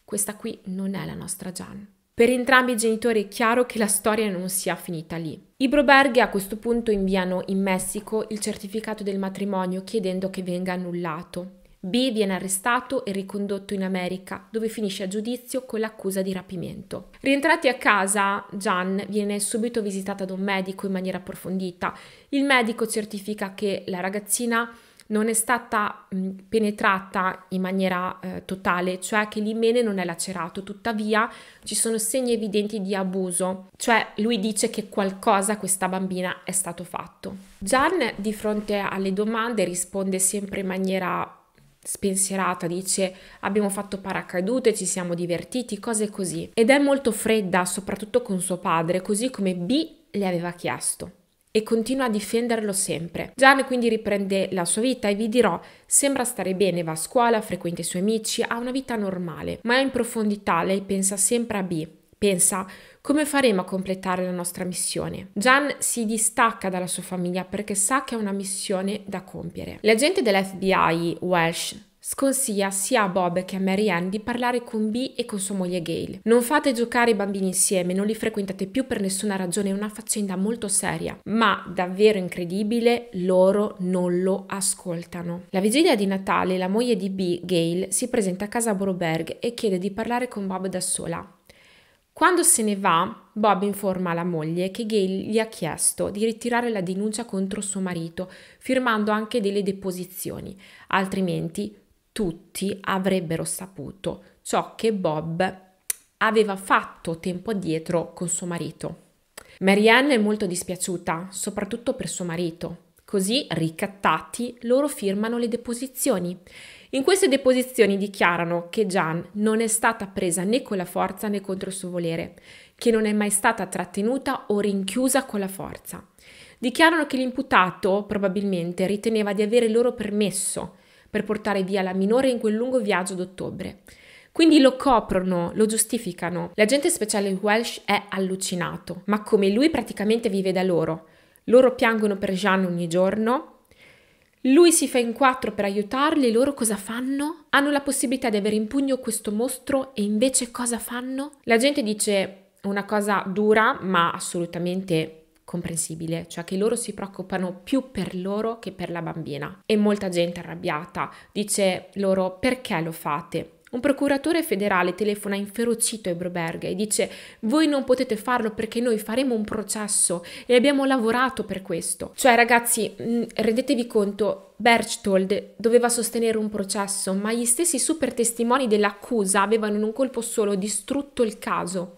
Questa qui non è la nostra Gian. Per entrambi i genitori è chiaro che la storia non sia finita lì. I Broberg a questo punto inviano in Messico il certificato del matrimonio chiedendo che venga annullato. B viene arrestato e ricondotto in America, dove finisce a giudizio con l'accusa di rapimento. Rientrati a casa, Jan viene subito visitata da un medico in maniera approfondita. Il medico certifica che la ragazzina non è stata penetrata in maniera eh, totale, cioè che l'imene non è lacerato, tuttavia ci sono segni evidenti di abuso, cioè lui dice che qualcosa a questa bambina è stato fatto. Gian di fronte alle domande risponde sempre in maniera spensierata, dice abbiamo fatto paracadute, ci siamo divertiti, cose così. Ed è molto fredda, soprattutto con suo padre, così come B le aveva chiesto e continua a difenderlo sempre. Gian quindi riprende la sua vita e vi dirò, sembra stare bene, va a scuola, frequenta i suoi amici, ha una vita normale, ma in profondità lei pensa sempre a B. Pensa come faremo a completare la nostra missione. Gian si distacca dalla sua famiglia perché sa che è una missione da compiere. L'agente dell'FBI, Welsh, Sconsiglia sia a Bob che a Mary Ann di parlare con B e con sua moglie Gail. Non fate giocare i bambini insieme, non li frequentate più per nessuna ragione, è una faccenda molto seria. Ma davvero incredibile, loro non lo ascoltano. La vigilia di Natale, la moglie di B, Gail, si presenta a casa a Boroberg e chiede di parlare con Bob da sola. Quando se ne va, Bob informa la moglie che Gail gli ha chiesto di ritirare la denuncia contro suo marito, firmando anche delle deposizioni, altrimenti tutti avrebbero saputo ciò che Bob aveva fatto tempo addietro con suo marito. Marianne è molto dispiaciuta, soprattutto per suo marito. Così, ricattati, loro firmano le deposizioni. In queste deposizioni dichiarano che Jan non è stata presa né con la forza né contro il suo volere, che non è mai stata trattenuta o rinchiusa con la forza. Dichiarano che l'imputato probabilmente riteneva di avere loro permesso per portare via la minore in quel lungo viaggio d'ottobre. Quindi lo coprono, lo giustificano. L'agente speciale Welsh è allucinato, ma come lui praticamente vive da loro. Loro piangono per Jeanne ogni giorno, lui si fa in quattro per aiutarli, loro cosa fanno? Hanno la possibilità di avere in pugno questo mostro e invece cosa fanno? La gente dice una cosa dura ma assolutamente comprensibile, cioè che loro si preoccupano più per loro che per la bambina. E molta gente arrabbiata dice loro perché lo fate? Un procuratore federale telefona inferocito a Broberg e dice voi non potete farlo perché noi faremo un processo e abbiamo lavorato per questo. Cioè ragazzi, mm, rendetevi conto, Berchtold doveva sostenere un processo, ma gli stessi super testimoni dell'accusa avevano in un colpo solo distrutto il caso.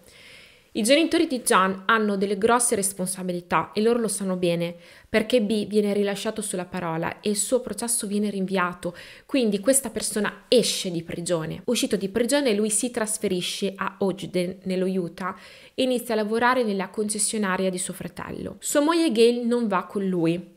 I genitori di Gian hanno delle grosse responsabilità e loro lo sanno bene, perché B viene rilasciato sulla parola e il suo processo viene rinviato, quindi questa persona esce di prigione. Uscito di prigione lui si trasferisce a Ogden, nello Utah, e inizia a lavorare nella concessionaria di suo fratello. Sua moglie Gail non va con lui,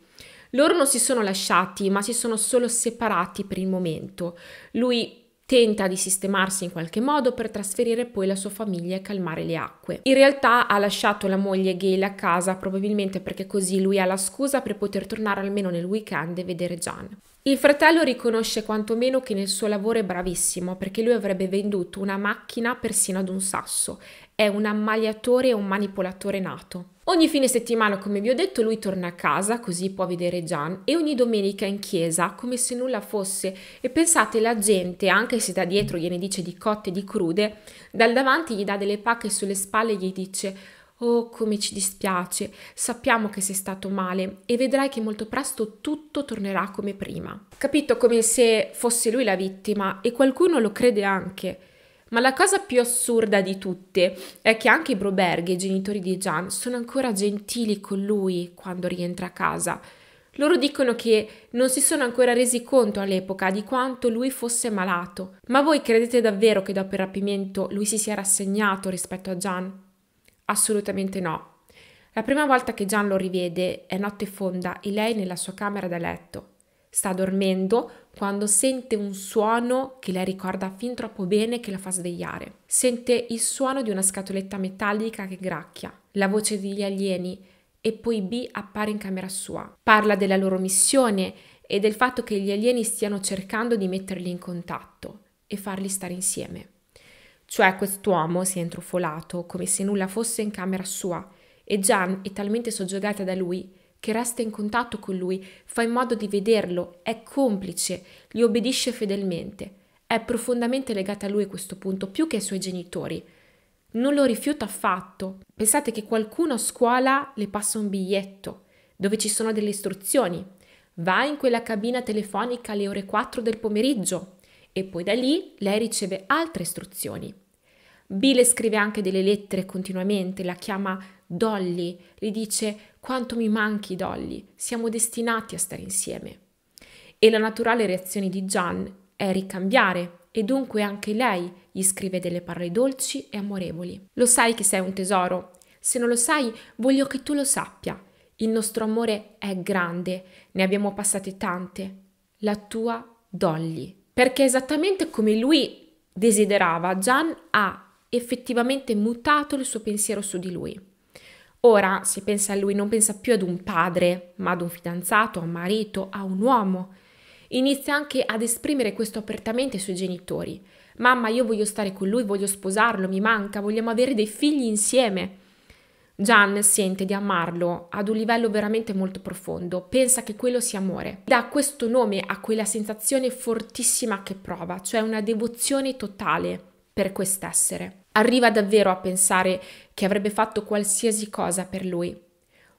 loro non si sono lasciati, ma si sono solo separati per il momento. Lui Tenta di sistemarsi in qualche modo per trasferire poi la sua famiglia e calmare le acque. In realtà ha lasciato la moglie Gail a casa probabilmente perché così lui ha la scusa per poter tornare almeno nel weekend e vedere Jan. Il fratello riconosce quantomeno che nel suo lavoro è bravissimo perché lui avrebbe venduto una macchina persino ad un sasso. È un ammaliatore e un manipolatore nato. Ogni fine settimana, come vi ho detto, lui torna a casa così può vedere Gian e ogni domenica in chiesa come se nulla fosse e pensate la gente, anche se da dietro gliene dice di cotte e di crude, dal davanti gli dà delle pacche sulle spalle e gli dice Oh, come ci dispiace, sappiamo che sei stato male e vedrai che molto presto tutto tornerà come prima. Capito come se fosse lui la vittima e qualcuno lo crede anche. Ma la cosa più assurda di tutte è che anche i Broberg, i genitori di Gian, sono ancora gentili con lui quando rientra a casa. Loro dicono che non si sono ancora resi conto all'epoca di quanto lui fosse malato. Ma voi credete davvero che dopo il rapimento lui si sia rassegnato rispetto a Gian? Assolutamente no. La prima volta che Gian lo rivede è notte fonda e lei nella sua camera da letto. Sta dormendo quando sente un suono che la ricorda fin troppo bene che la fa svegliare. Sente il suono di una scatoletta metallica che gracchia, la voce degli alieni e poi B appare in camera sua. Parla della loro missione e del fatto che gli alieni stiano cercando di metterli in contatto e farli stare insieme. Cioè quest'uomo si è intrufolato come se nulla fosse in camera sua e Jan è talmente soggiogata da lui che resta in contatto con lui, fa in modo di vederlo, è complice, gli obbedisce fedelmente. È profondamente legata a lui a questo punto, più che ai suoi genitori. Non lo rifiuta affatto. Pensate che qualcuno a scuola le passa un biglietto dove ci sono delle istruzioni. Va in quella cabina telefonica alle ore 4 del pomeriggio e poi da lì lei riceve altre istruzioni. Bill scrive anche delle lettere continuamente, la chiama Dolly, gli dice quanto mi manchi, Dolly, siamo destinati a stare insieme. E la naturale reazione di Gian è ricambiare e dunque anche lei gli scrive delle parole dolci e amorevoli. Lo sai che sei un tesoro? Se non lo sai, voglio che tu lo sappia. Il nostro amore è grande, ne abbiamo passate tante. La tua Dolly. Perché esattamente come lui desiderava, Gian ha effettivamente mutato il suo pensiero su di lui. Ora, se pensa a lui, non pensa più ad un padre, ma ad un fidanzato, a un marito, a un uomo. Inizia anche ad esprimere questo apertamente ai suoi genitori. Mamma, io voglio stare con lui, voglio sposarlo, mi manca, vogliamo avere dei figli insieme. Gian sente di amarlo ad un livello veramente molto profondo, pensa che quello sia amore. Dà questo nome a quella sensazione fortissima che prova, cioè una devozione totale per quest'essere. Arriva davvero a pensare che avrebbe fatto qualsiasi cosa per lui.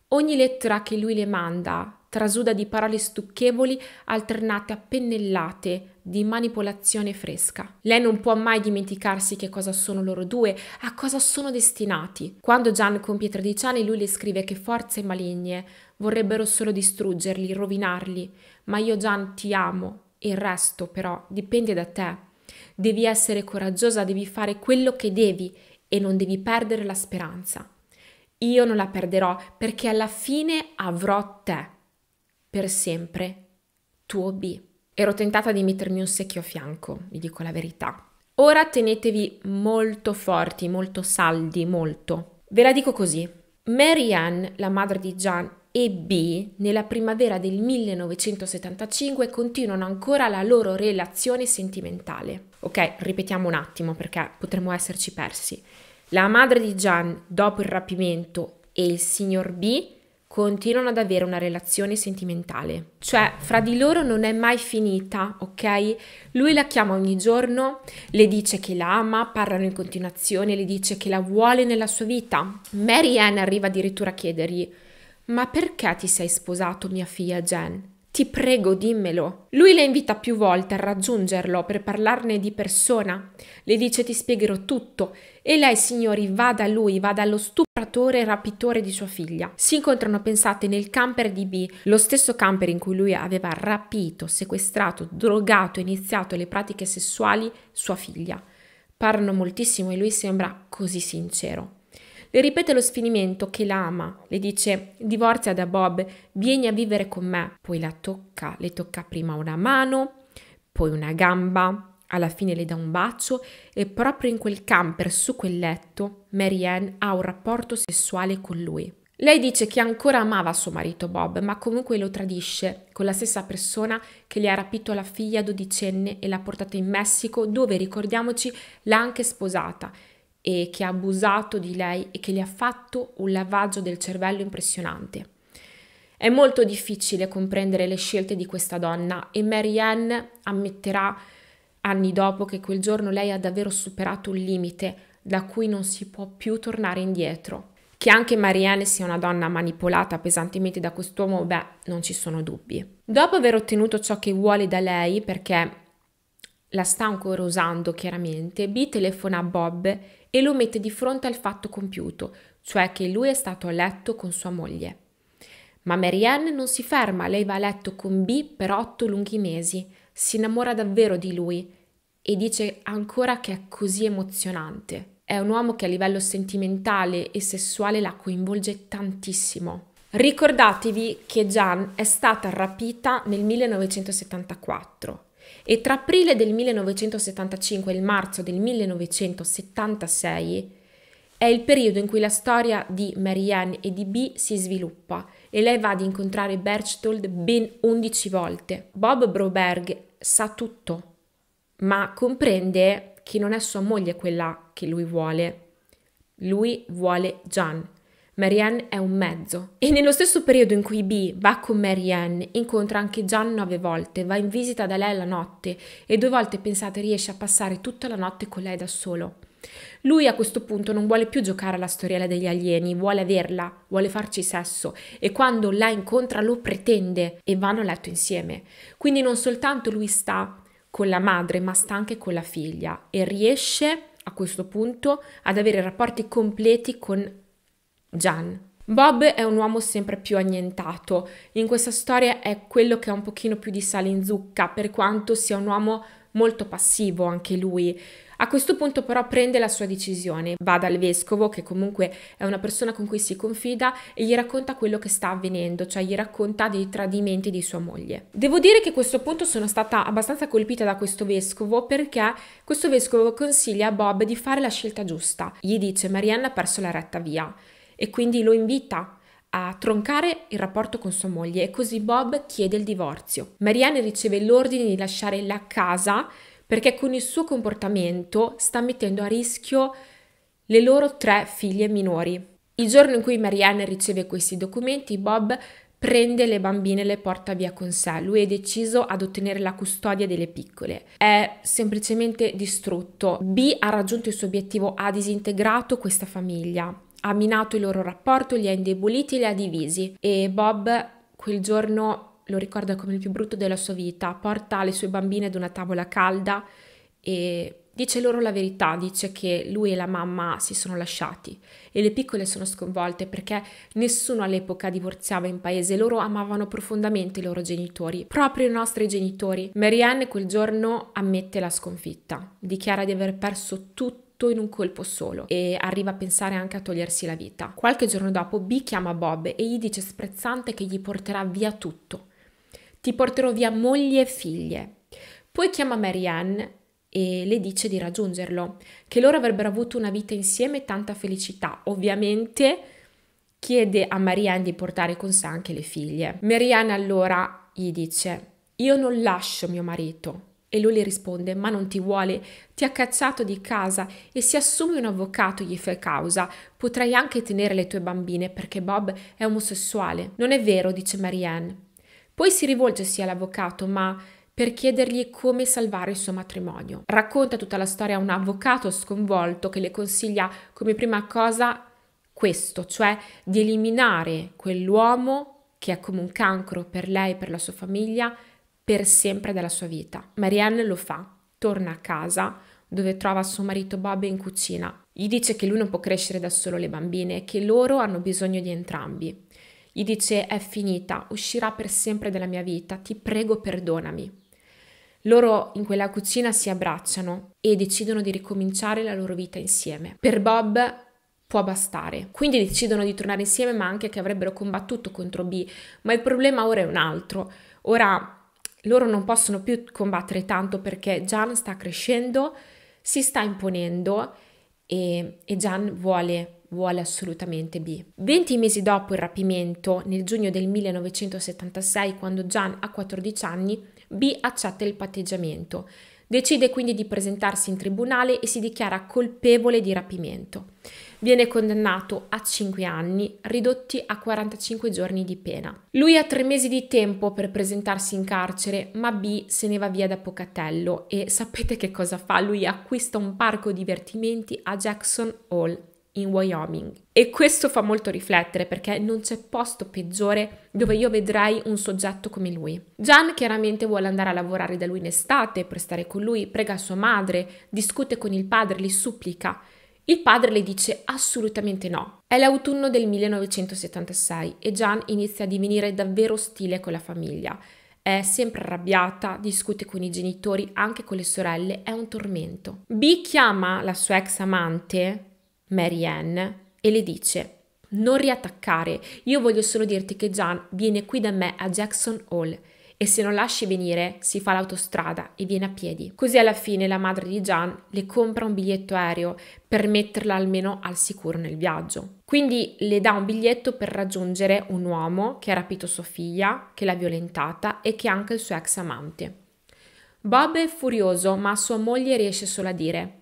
Ogni lettera che lui le manda trasuda di parole stucchevoli alternate a pennellate di manipolazione fresca. Lei non può mai dimenticarsi che cosa sono loro due, a cosa sono destinati. Quando Gian compie 13 anni, lui le scrive che forze maligne vorrebbero solo distruggerli, rovinarli, ma io Gian ti amo, il resto però dipende da te. Devi essere coraggiosa, devi fare quello che devi e non devi perdere la speranza. Io non la perderò perché alla fine avrò te, per sempre, tuo B. Ero tentata di mettermi un secchio a fianco, vi dico la verità. Ora tenetevi molto forti, molto saldi, molto. Ve la dico così. Marianne, la madre di Gian, e B nella primavera del 1975 continuano ancora la loro relazione sentimentale. Ok, ripetiamo un attimo perché potremmo esserci persi. La madre di Gian, dopo il rapimento, e il signor B continuano ad avere una relazione sentimentale. Cioè, fra di loro non è mai finita, ok? Lui la chiama ogni giorno, le dice che la ama, parlano in continuazione, le dice che la vuole nella sua vita. Mary Ann arriva addirittura a chiedergli ma perché ti sei sposato, mia figlia Jen? Ti prego, dimmelo. Lui la invita più volte a raggiungerlo per parlarne di persona. Le dice ti spiegherò tutto. E lei, signori, va da lui, va dallo stupratore e rapitore di sua figlia. Si incontrano, pensate, nel camper di B, lo stesso camper in cui lui aveva rapito, sequestrato, drogato e iniziato le pratiche sessuali sua figlia. Parlano moltissimo e lui sembra così sincero le ripete lo sfinimento che la ama, le dice divorzia da Bob, vieni a vivere con me, poi la tocca, le tocca prima una mano, poi una gamba, alla fine le dà un bacio e proprio in quel camper, su quel letto, Mary Ann ha un rapporto sessuale con lui. Lei dice che ancora amava suo marito Bob, ma comunque lo tradisce con la stessa persona che le ha rapito la figlia dodicenne e l'ha portata in Messico, dove ricordiamoci l'ha anche sposata e che ha abusato di lei e che le ha fatto un lavaggio del cervello impressionante. È molto difficile comprendere le scelte di questa donna e Mary Ann ammetterà anni dopo che quel giorno lei ha davvero superato un limite da cui non si può più tornare indietro. Che anche Marianne sia una donna manipolata pesantemente da quest'uomo, beh, non ci sono dubbi. Dopo aver ottenuto ciò che vuole da lei, perché la sta ancora usando chiaramente, B telefona a Bob e lo mette di fronte al fatto compiuto, cioè che lui è stato a letto con sua moglie. Ma Marianne non si ferma, lei va a letto con B per otto lunghi mesi, si innamora davvero di lui e dice ancora che è così emozionante. È un uomo che a livello sentimentale e sessuale la coinvolge tantissimo. Ricordatevi che Jan è stata rapita nel 1974 e tra aprile del 1975 e marzo del 1976 è il periodo in cui la storia di Marianne e di B si sviluppa e lei va ad incontrare Berchtold ben 11 volte. Bob Broberg sa tutto, ma comprende che non è sua moglie quella che lui vuole. Lui vuole Jan, Marianne è un mezzo. E nello stesso periodo in cui B va con Marianne, incontra anche Gian nove volte, va in visita da lei la notte e due volte, pensate, riesce a passare tutta la notte con lei da solo. Lui a questo punto non vuole più giocare alla storiella degli alieni, vuole averla, vuole farci sesso e quando la incontra lo pretende e vanno a letto insieme. Quindi non soltanto lui sta con la madre, ma sta anche con la figlia e riesce a questo punto ad avere rapporti completi con Gian. Bob è un uomo sempre più annientato, in questa storia è quello che ha un pochino più di sale in zucca, per quanto sia un uomo molto passivo anche lui. A questo punto però prende la sua decisione, va dal vescovo che comunque è una persona con cui si confida e gli racconta quello che sta avvenendo, cioè gli racconta dei tradimenti di sua moglie. Devo dire che a questo punto sono stata abbastanza colpita da questo vescovo perché questo vescovo consiglia a Bob di fare la scelta giusta. Gli dice Marianne ha perso la retta via e quindi lo invita a troncare il rapporto con sua moglie e così Bob chiede il divorzio. Marianne riceve l'ordine di lasciare la casa perché con il suo comportamento sta mettendo a rischio le loro tre figlie minori. Il giorno in cui Marianne riceve questi documenti, Bob prende le bambine e le porta via con sé. Lui è deciso ad ottenere la custodia delle piccole. È semplicemente distrutto. B ha raggiunto il suo obiettivo, ha disintegrato questa famiglia ha minato il loro rapporto, li ha indeboliti, li ha divisi e Bob quel giorno lo ricorda come il più brutto della sua vita, porta le sue bambine ad una tavola calda e dice loro la verità, dice che lui e la mamma si sono lasciati e le piccole sono sconvolte perché nessuno all'epoca divorziava in paese, loro amavano profondamente i loro genitori, proprio i nostri genitori. Marianne quel giorno ammette la sconfitta, dichiara di aver perso tutto tutto in un colpo solo e arriva a pensare anche a togliersi la vita. Qualche giorno dopo B chiama Bob e gli dice sprezzante che gli porterà via tutto. Ti porterò via moglie e figlie. Poi chiama Marianne e le dice di raggiungerlo, che loro avrebbero avuto una vita insieme e tanta felicità. Ovviamente chiede a Marianne di portare con sé anche le figlie. Marianne allora gli dice: Io non lascio mio marito, e lui le risponde: Ma non ti vuole, ti ha cacciato di casa e se assumi un avvocato gli fai causa, potrai anche tenere le tue bambine perché Bob è omosessuale. Non è vero, dice Marianne. Poi si rivolge sia all'avvocato, ma per chiedergli come salvare il suo matrimonio. Racconta tutta la storia a un avvocato sconvolto che le consiglia come prima cosa questo, cioè di eliminare quell'uomo che è come un cancro per lei e per la sua famiglia per sempre della sua vita. Marianne lo fa, torna a casa dove trova suo marito Bob in cucina. Gli dice che lui non può crescere da solo le bambine, che loro hanno bisogno di entrambi. Gli dice è finita, uscirà per sempre dalla mia vita, ti prego perdonami. Loro in quella cucina si abbracciano e decidono di ricominciare la loro vita insieme. Per Bob può bastare. Quindi decidono di tornare insieme, ma anche che avrebbero combattuto contro B. Ma il problema ora è un altro. Ora loro non possono più combattere tanto perché Jan sta crescendo, si sta imponendo e, e Jan vuole vuole assolutamente B. 20 mesi dopo il rapimento, nel giugno del 1976, quando Jan ha 14 anni, B accetta il patteggiamento. Decide quindi di presentarsi in tribunale e si dichiara colpevole di rapimento viene condannato a 5 anni, ridotti a 45 giorni di pena. Lui ha 3 mesi di tempo per presentarsi in carcere, ma B se ne va via da Pocatello e sapete che cosa fa? Lui acquista un parco divertimenti a Jackson Hall in Wyoming. E questo fa molto riflettere perché non c'è posto peggiore dove io vedrei un soggetto come lui. Gian chiaramente vuole andare a lavorare da lui in estate per stare con lui, prega sua madre, discute con il padre, li supplica il padre le dice assolutamente no. È l'autunno del 1976 e Jan inizia a divenire davvero ostile con la famiglia. È sempre arrabbiata, discute con i genitori, anche con le sorelle, è un tormento. B chiama la sua ex amante, Mary Ann, e le dice non riattaccare, io voglio solo dirti che Jan viene qui da me a Jackson Hall e se non lasci venire si fa l'autostrada e viene a piedi. Così alla fine la madre di Jan le compra un biglietto aereo per metterla almeno al sicuro nel viaggio. Quindi le dà un biglietto per raggiungere un uomo che ha rapito sua figlia, che l'ha violentata e che è anche il suo ex amante. Bob è furioso, ma sua moglie riesce solo a dire: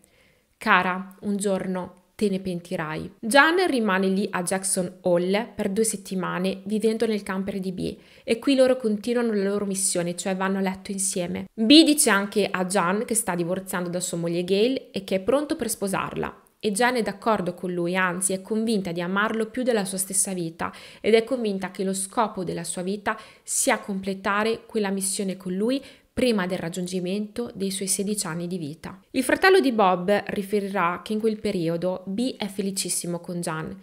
Cara, un giorno te ne pentirai. Jan rimane lì a Jackson Hall per due settimane vivendo nel camper di Bee e qui loro continuano la loro missione, cioè vanno a letto insieme. Bee dice anche a Jan che sta divorziando da sua moglie Gail e che è pronto per sposarla e Jan è d'accordo con lui, anzi è convinta di amarlo più della sua stessa vita ed è convinta che lo scopo della sua vita sia completare quella missione con lui prima del raggiungimento dei suoi 16 anni di vita. Il fratello di Bob riferirà che in quel periodo B è felicissimo con Jan,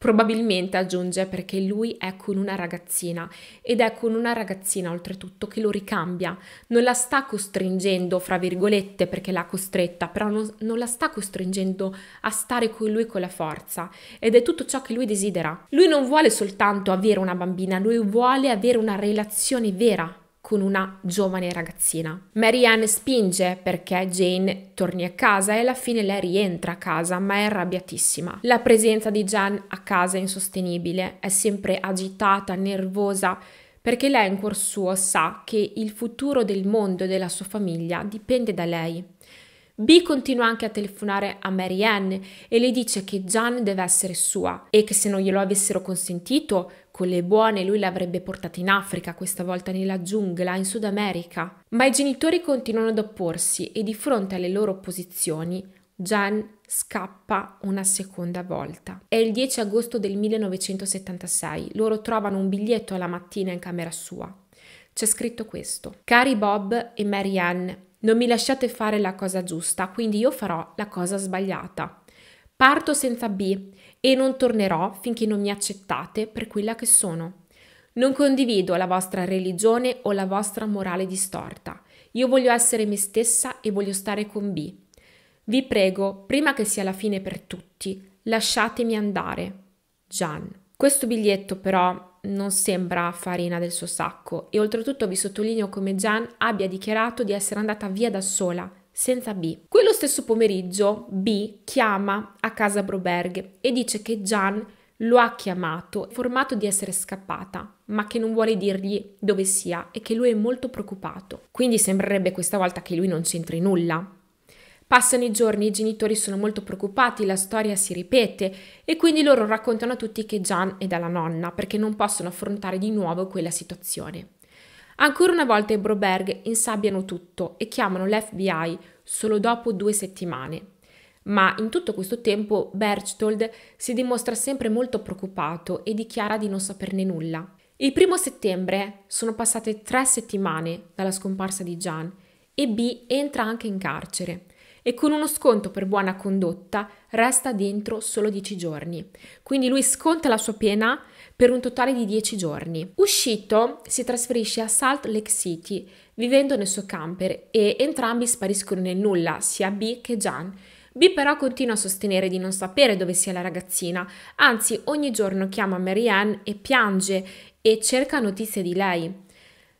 Probabilmente aggiunge perché lui è con una ragazzina ed è con una ragazzina oltretutto che lo ricambia, non la sta costringendo, fra virgolette, perché l'ha costretta, però non, non la sta costringendo a stare con lui con la forza ed è tutto ciò che lui desidera. Lui non vuole soltanto avere una bambina, lui vuole avere una relazione vera con una giovane ragazzina. Mary Ann spinge perché Jane torni a casa e alla fine lei rientra a casa, ma è arrabbiatissima. La presenza di Jan a casa è insostenibile, è sempre agitata, nervosa, perché lei in cuor suo sa che il futuro del mondo e della sua famiglia dipende da lei. B continua anche a telefonare a Mary Ann e le dice che Jan deve essere sua e che se non glielo avessero consentito le buone lui l'avrebbe portata in Africa, questa volta nella giungla, in Sud America. Ma i genitori continuano ad opporsi e di fronte alle loro opposizioni Jan scappa una seconda volta. È il 10 agosto del 1976. Loro trovano un biglietto alla mattina in camera sua. C'è scritto questo: Cari Bob e Mary Ann, non mi lasciate fare la cosa giusta, quindi io farò la cosa sbagliata. Parto senza B e non tornerò finché non mi accettate per quella che sono. Non condivido la vostra religione o la vostra morale distorta. Io voglio essere me stessa e voglio stare con B. Vi prego, prima che sia la fine per tutti, lasciatemi andare. Gian. Questo biglietto però non sembra farina del suo sacco e oltretutto vi sottolineo come Gian abbia dichiarato di essere andata via da sola senza B. Quello stesso pomeriggio B chiama a casa Broberg e dice che Gian lo ha chiamato, informato di essere scappata, ma che non vuole dirgli dove sia e che lui è molto preoccupato. Quindi sembrerebbe questa volta che lui non c'entri nulla. Passano i giorni, i genitori sono molto preoccupati, la storia si ripete e quindi loro raccontano a tutti che Gian è dalla nonna perché non possono affrontare di nuovo quella situazione. Ancora una volta i Broberg insabbiano tutto e chiamano l'FBI solo dopo due settimane. Ma in tutto questo tempo Berchtold si dimostra sempre molto preoccupato e dichiara di non saperne nulla. Il primo settembre sono passate tre settimane dalla scomparsa di Jan e B entra anche in carcere e con uno sconto per buona condotta resta dentro solo dieci giorni. Quindi lui sconta la sua pena, per un totale di 10 giorni. Uscito, si trasferisce a Salt Lake City, vivendo nel suo camper, e entrambi spariscono nel nulla, sia B che Jan. B però continua a sostenere di non sapere dove sia la ragazzina, anzi ogni giorno chiama Marianne e piange e cerca notizie di lei.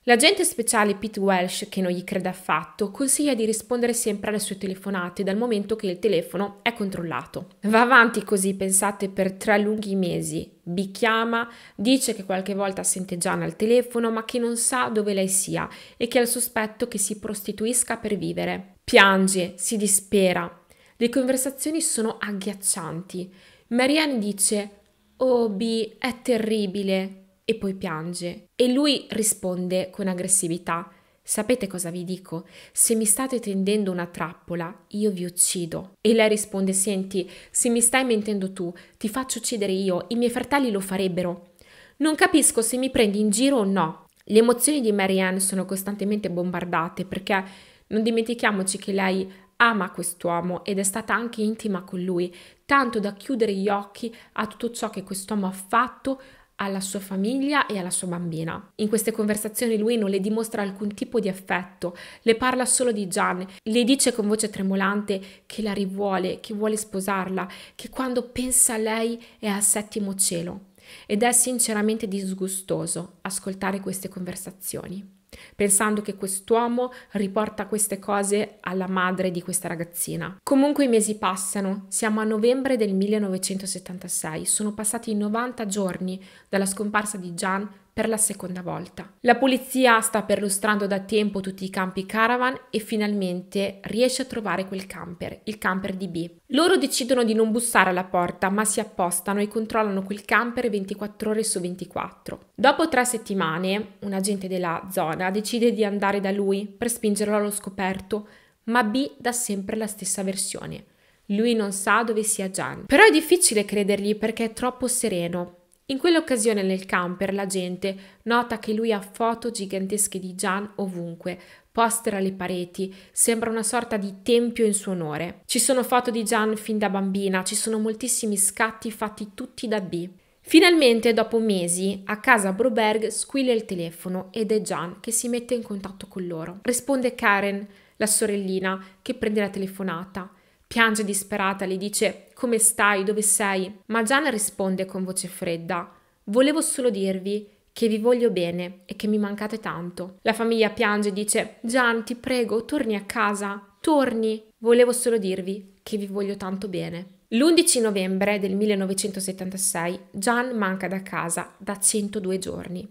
L'agente speciale Pete Welsh, che non gli crede affatto, consiglia di rispondere sempre alle sue telefonate dal momento che il telefono è controllato. Va avanti così, pensate, per tre lunghi mesi. Vi chiama, dice che qualche volta sente Gianna al telefono ma che non sa dove lei sia e che ha il sospetto che si prostituisca per vivere. Piange, si dispera. Le conversazioni sono agghiaccianti. Marianne dice: Oh, B, è terribile, e poi piange. E lui risponde con aggressività. Sapete cosa vi dico? Se mi state tendendo una trappola, io vi uccido. E lei risponde: Senti, se mi stai mentendo tu, ti faccio uccidere io, i miei fratelli lo farebbero. Non capisco se mi prendi in giro o no. Le emozioni di Marianne sono costantemente bombardate perché non dimentichiamoci che lei ama quest'uomo ed è stata anche intima con lui, tanto da chiudere gli occhi a tutto ciò che quest'uomo ha fatto alla sua famiglia e alla sua bambina. In queste conversazioni lui non le dimostra alcun tipo di affetto, le parla solo di Gian, le dice con voce tremolante che la rivuole, che vuole sposarla, che quando pensa a lei è al settimo cielo. Ed è sinceramente disgustoso ascoltare queste conversazioni pensando che quest'uomo riporta queste cose alla madre di questa ragazzina. Comunque i mesi passano, siamo a novembre del 1976, sono passati 90 giorni dalla scomparsa di Gian per la seconda volta. La polizia sta perlustrando da tempo tutti i campi caravan e finalmente riesce a trovare quel camper, il camper di B. Loro decidono di non bussare alla porta, ma si appostano e controllano quel camper 24 ore su 24. Dopo tre settimane, un agente della zona decide di andare da lui per spingerlo allo scoperto, ma B dà sempre la stessa versione. Lui non sa dove sia Gian. Però è difficile credergli perché è troppo sereno, in quell'occasione nel camper la gente nota che lui ha foto gigantesche di Gian ovunque, poster alle pareti, sembra una sorta di tempio in suo onore. Ci sono foto di Gian fin da bambina, ci sono moltissimi scatti fatti tutti da B. Finalmente, dopo mesi, a casa Broberg squilla il telefono ed è Gian che si mette in contatto con loro. Risponde Karen, la sorellina, che prende la telefonata. Piange disperata, le dice come stai, dove sei? Ma Gian risponde con voce fredda volevo solo dirvi che vi voglio bene e che mi mancate tanto. La famiglia piange e dice Gian ti prego torni a casa, torni. Volevo solo dirvi che vi voglio tanto bene. L'11 novembre del 1976 Gian manca da casa da 102 giorni.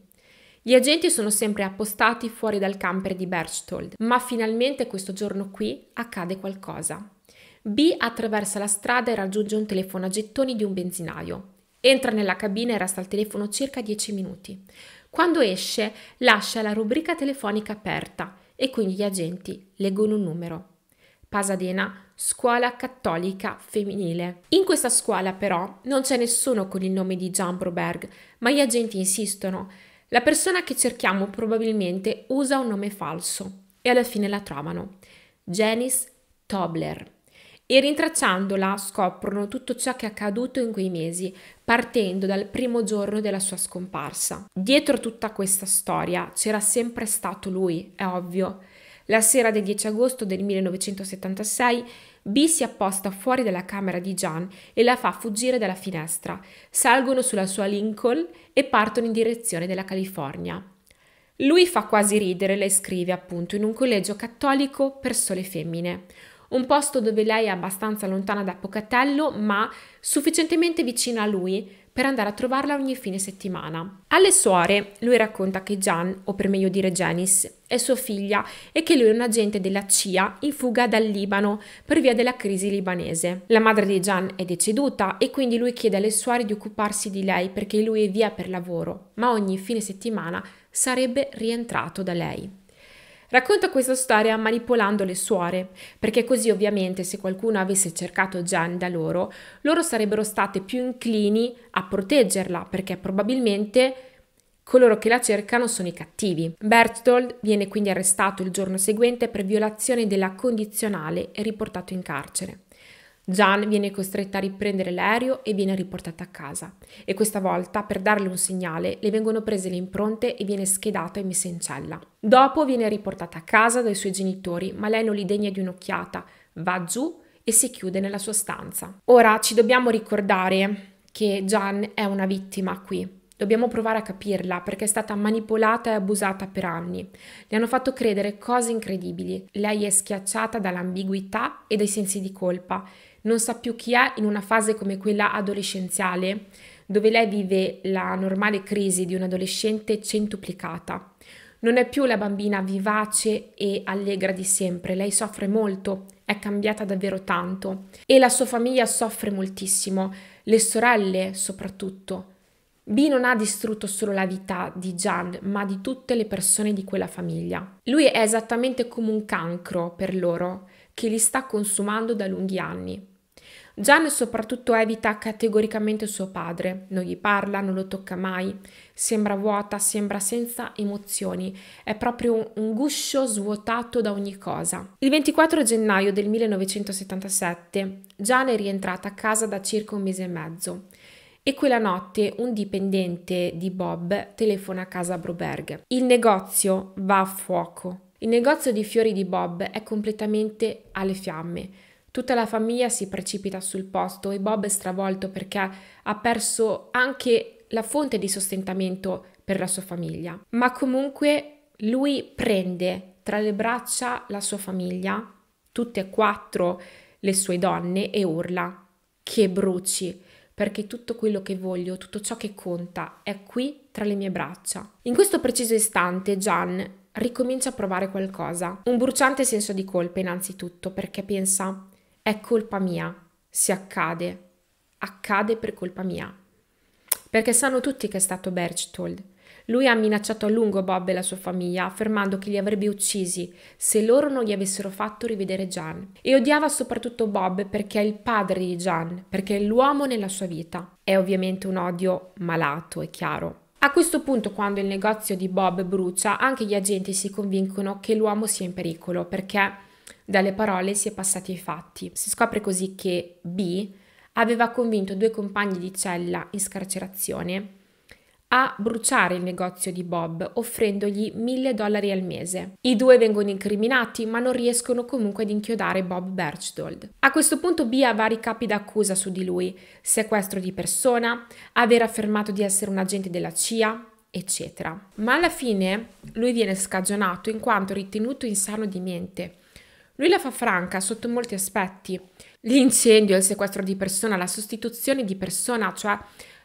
Gli agenti sono sempre appostati fuori dal camper di Berchtold, ma finalmente questo giorno qui accade qualcosa. B attraversa la strada e raggiunge un telefono a gettoni di un benzinaio. Entra nella cabina e resta al telefono circa 10 minuti. Quando esce, lascia la rubrica telefonica aperta e quindi gli agenti leggono un numero. Pasadena, scuola cattolica femminile. In questa scuola però non c'è nessuno con il nome di Jambroberg, ma gli agenti insistono. La persona che cerchiamo probabilmente usa un nome falso e alla fine la trovano. Janice Tobler e rintracciandola scoprono tutto ciò che è accaduto in quei mesi, partendo dal primo giorno della sua scomparsa. Dietro tutta questa storia c'era sempre stato lui, è ovvio. La sera del 10 agosto del 1976 B si apposta fuori dalla camera di Jan e la fa fuggire dalla finestra. Salgono sulla sua Lincoln e partono in direzione della California. Lui fa quasi ridere, lei scrive appunto in un collegio cattolico per sole femmine un posto dove lei è abbastanza lontana da Pocatello, ma sufficientemente vicina a lui per andare a trovarla ogni fine settimana. Alle suore lui racconta che Jan, o per meglio dire Janice, è sua figlia e che lui è un agente della CIA in fuga dal Libano per via della crisi libanese. La madre di Jan è deceduta e quindi lui chiede alle suore di occuparsi di lei perché lui è via per lavoro, ma ogni fine settimana sarebbe rientrato da lei. Racconta questa storia manipolando le suore, perché così ovviamente se qualcuno avesse cercato Jan da loro, loro sarebbero state più inclini a proteggerla, perché probabilmente coloro che la cercano sono i cattivi. Berchtold viene quindi arrestato il giorno seguente per violazione della condizionale e riportato in carcere. Jan viene costretta a riprendere l'aereo e viene riportata a casa. E questa volta, per darle un segnale, le vengono prese le impronte e viene schedata e messa in cella. Dopo viene riportata a casa dai suoi genitori, ma lei non li degna di un'occhiata, va giù e si chiude nella sua stanza. Ora ci dobbiamo ricordare che Jan è una vittima qui. Dobbiamo provare a capirla perché è stata manipolata e abusata per anni. Le hanno fatto credere cose incredibili. Lei è schiacciata dall'ambiguità e dai sensi di colpa non sa più chi è in una fase come quella adolescenziale, dove lei vive la normale crisi di un adolescente centuplicata. Non è più la bambina vivace e allegra di sempre, lei soffre molto, è cambiata davvero tanto e la sua famiglia soffre moltissimo, le sorelle soprattutto. B non ha distrutto solo la vita di Jan, ma di tutte le persone di quella famiglia. Lui è esattamente come un cancro per loro, che li sta consumando da lunghi anni. Gian soprattutto evita categoricamente suo padre, non gli parla, non lo tocca mai, sembra vuota, sembra senza emozioni, è proprio un guscio svuotato da ogni cosa. Il 24 gennaio del 1977 Gian è rientrata a casa da circa un mese e mezzo e quella notte un dipendente di Bob telefona a casa a Broberg. Il negozio va a fuoco. Il negozio di fiori di Bob è completamente alle fiamme Tutta la famiglia si precipita sul posto e Bob è stravolto perché ha perso anche la fonte di sostentamento per la sua famiglia. Ma comunque lui prende tra le braccia la sua famiglia, tutte e quattro le sue donne, e urla che bruci, perché tutto quello che voglio, tutto ciò che conta è qui tra le mie braccia. In questo preciso istante Gian ricomincia a provare qualcosa, un bruciante senso di colpa innanzitutto, perché pensa è colpa mia se accade, accade per colpa mia. Perché sanno tutti che è stato Berchtold. Lui ha minacciato a lungo Bob e la sua famiglia, affermando che li avrebbe uccisi se loro non gli avessero fatto rivedere Gian. E odiava soprattutto Bob perché è il padre di Gian, perché è l'uomo nella sua vita. È ovviamente un odio malato, è chiaro. A questo punto, quando il negozio di Bob brucia, anche gli agenti si convincono che l'uomo sia in pericolo perché dalle parole si è passati ai fatti. Si scopre così che B aveva convinto due compagni di cella in scarcerazione a bruciare il negozio di Bob offrendogli mille dollari al mese. I due vengono incriminati ma non riescono comunque ad inchiodare Bob Birchdold. A questo punto B ha vari capi d'accusa su di lui, sequestro di persona, aver affermato di essere un agente della CIA, eccetera. Ma alla fine lui viene scagionato in quanto ritenuto insano di mente lui la fa franca sotto molti aspetti. L'incendio, il sequestro di persona, la sostituzione di persona, cioè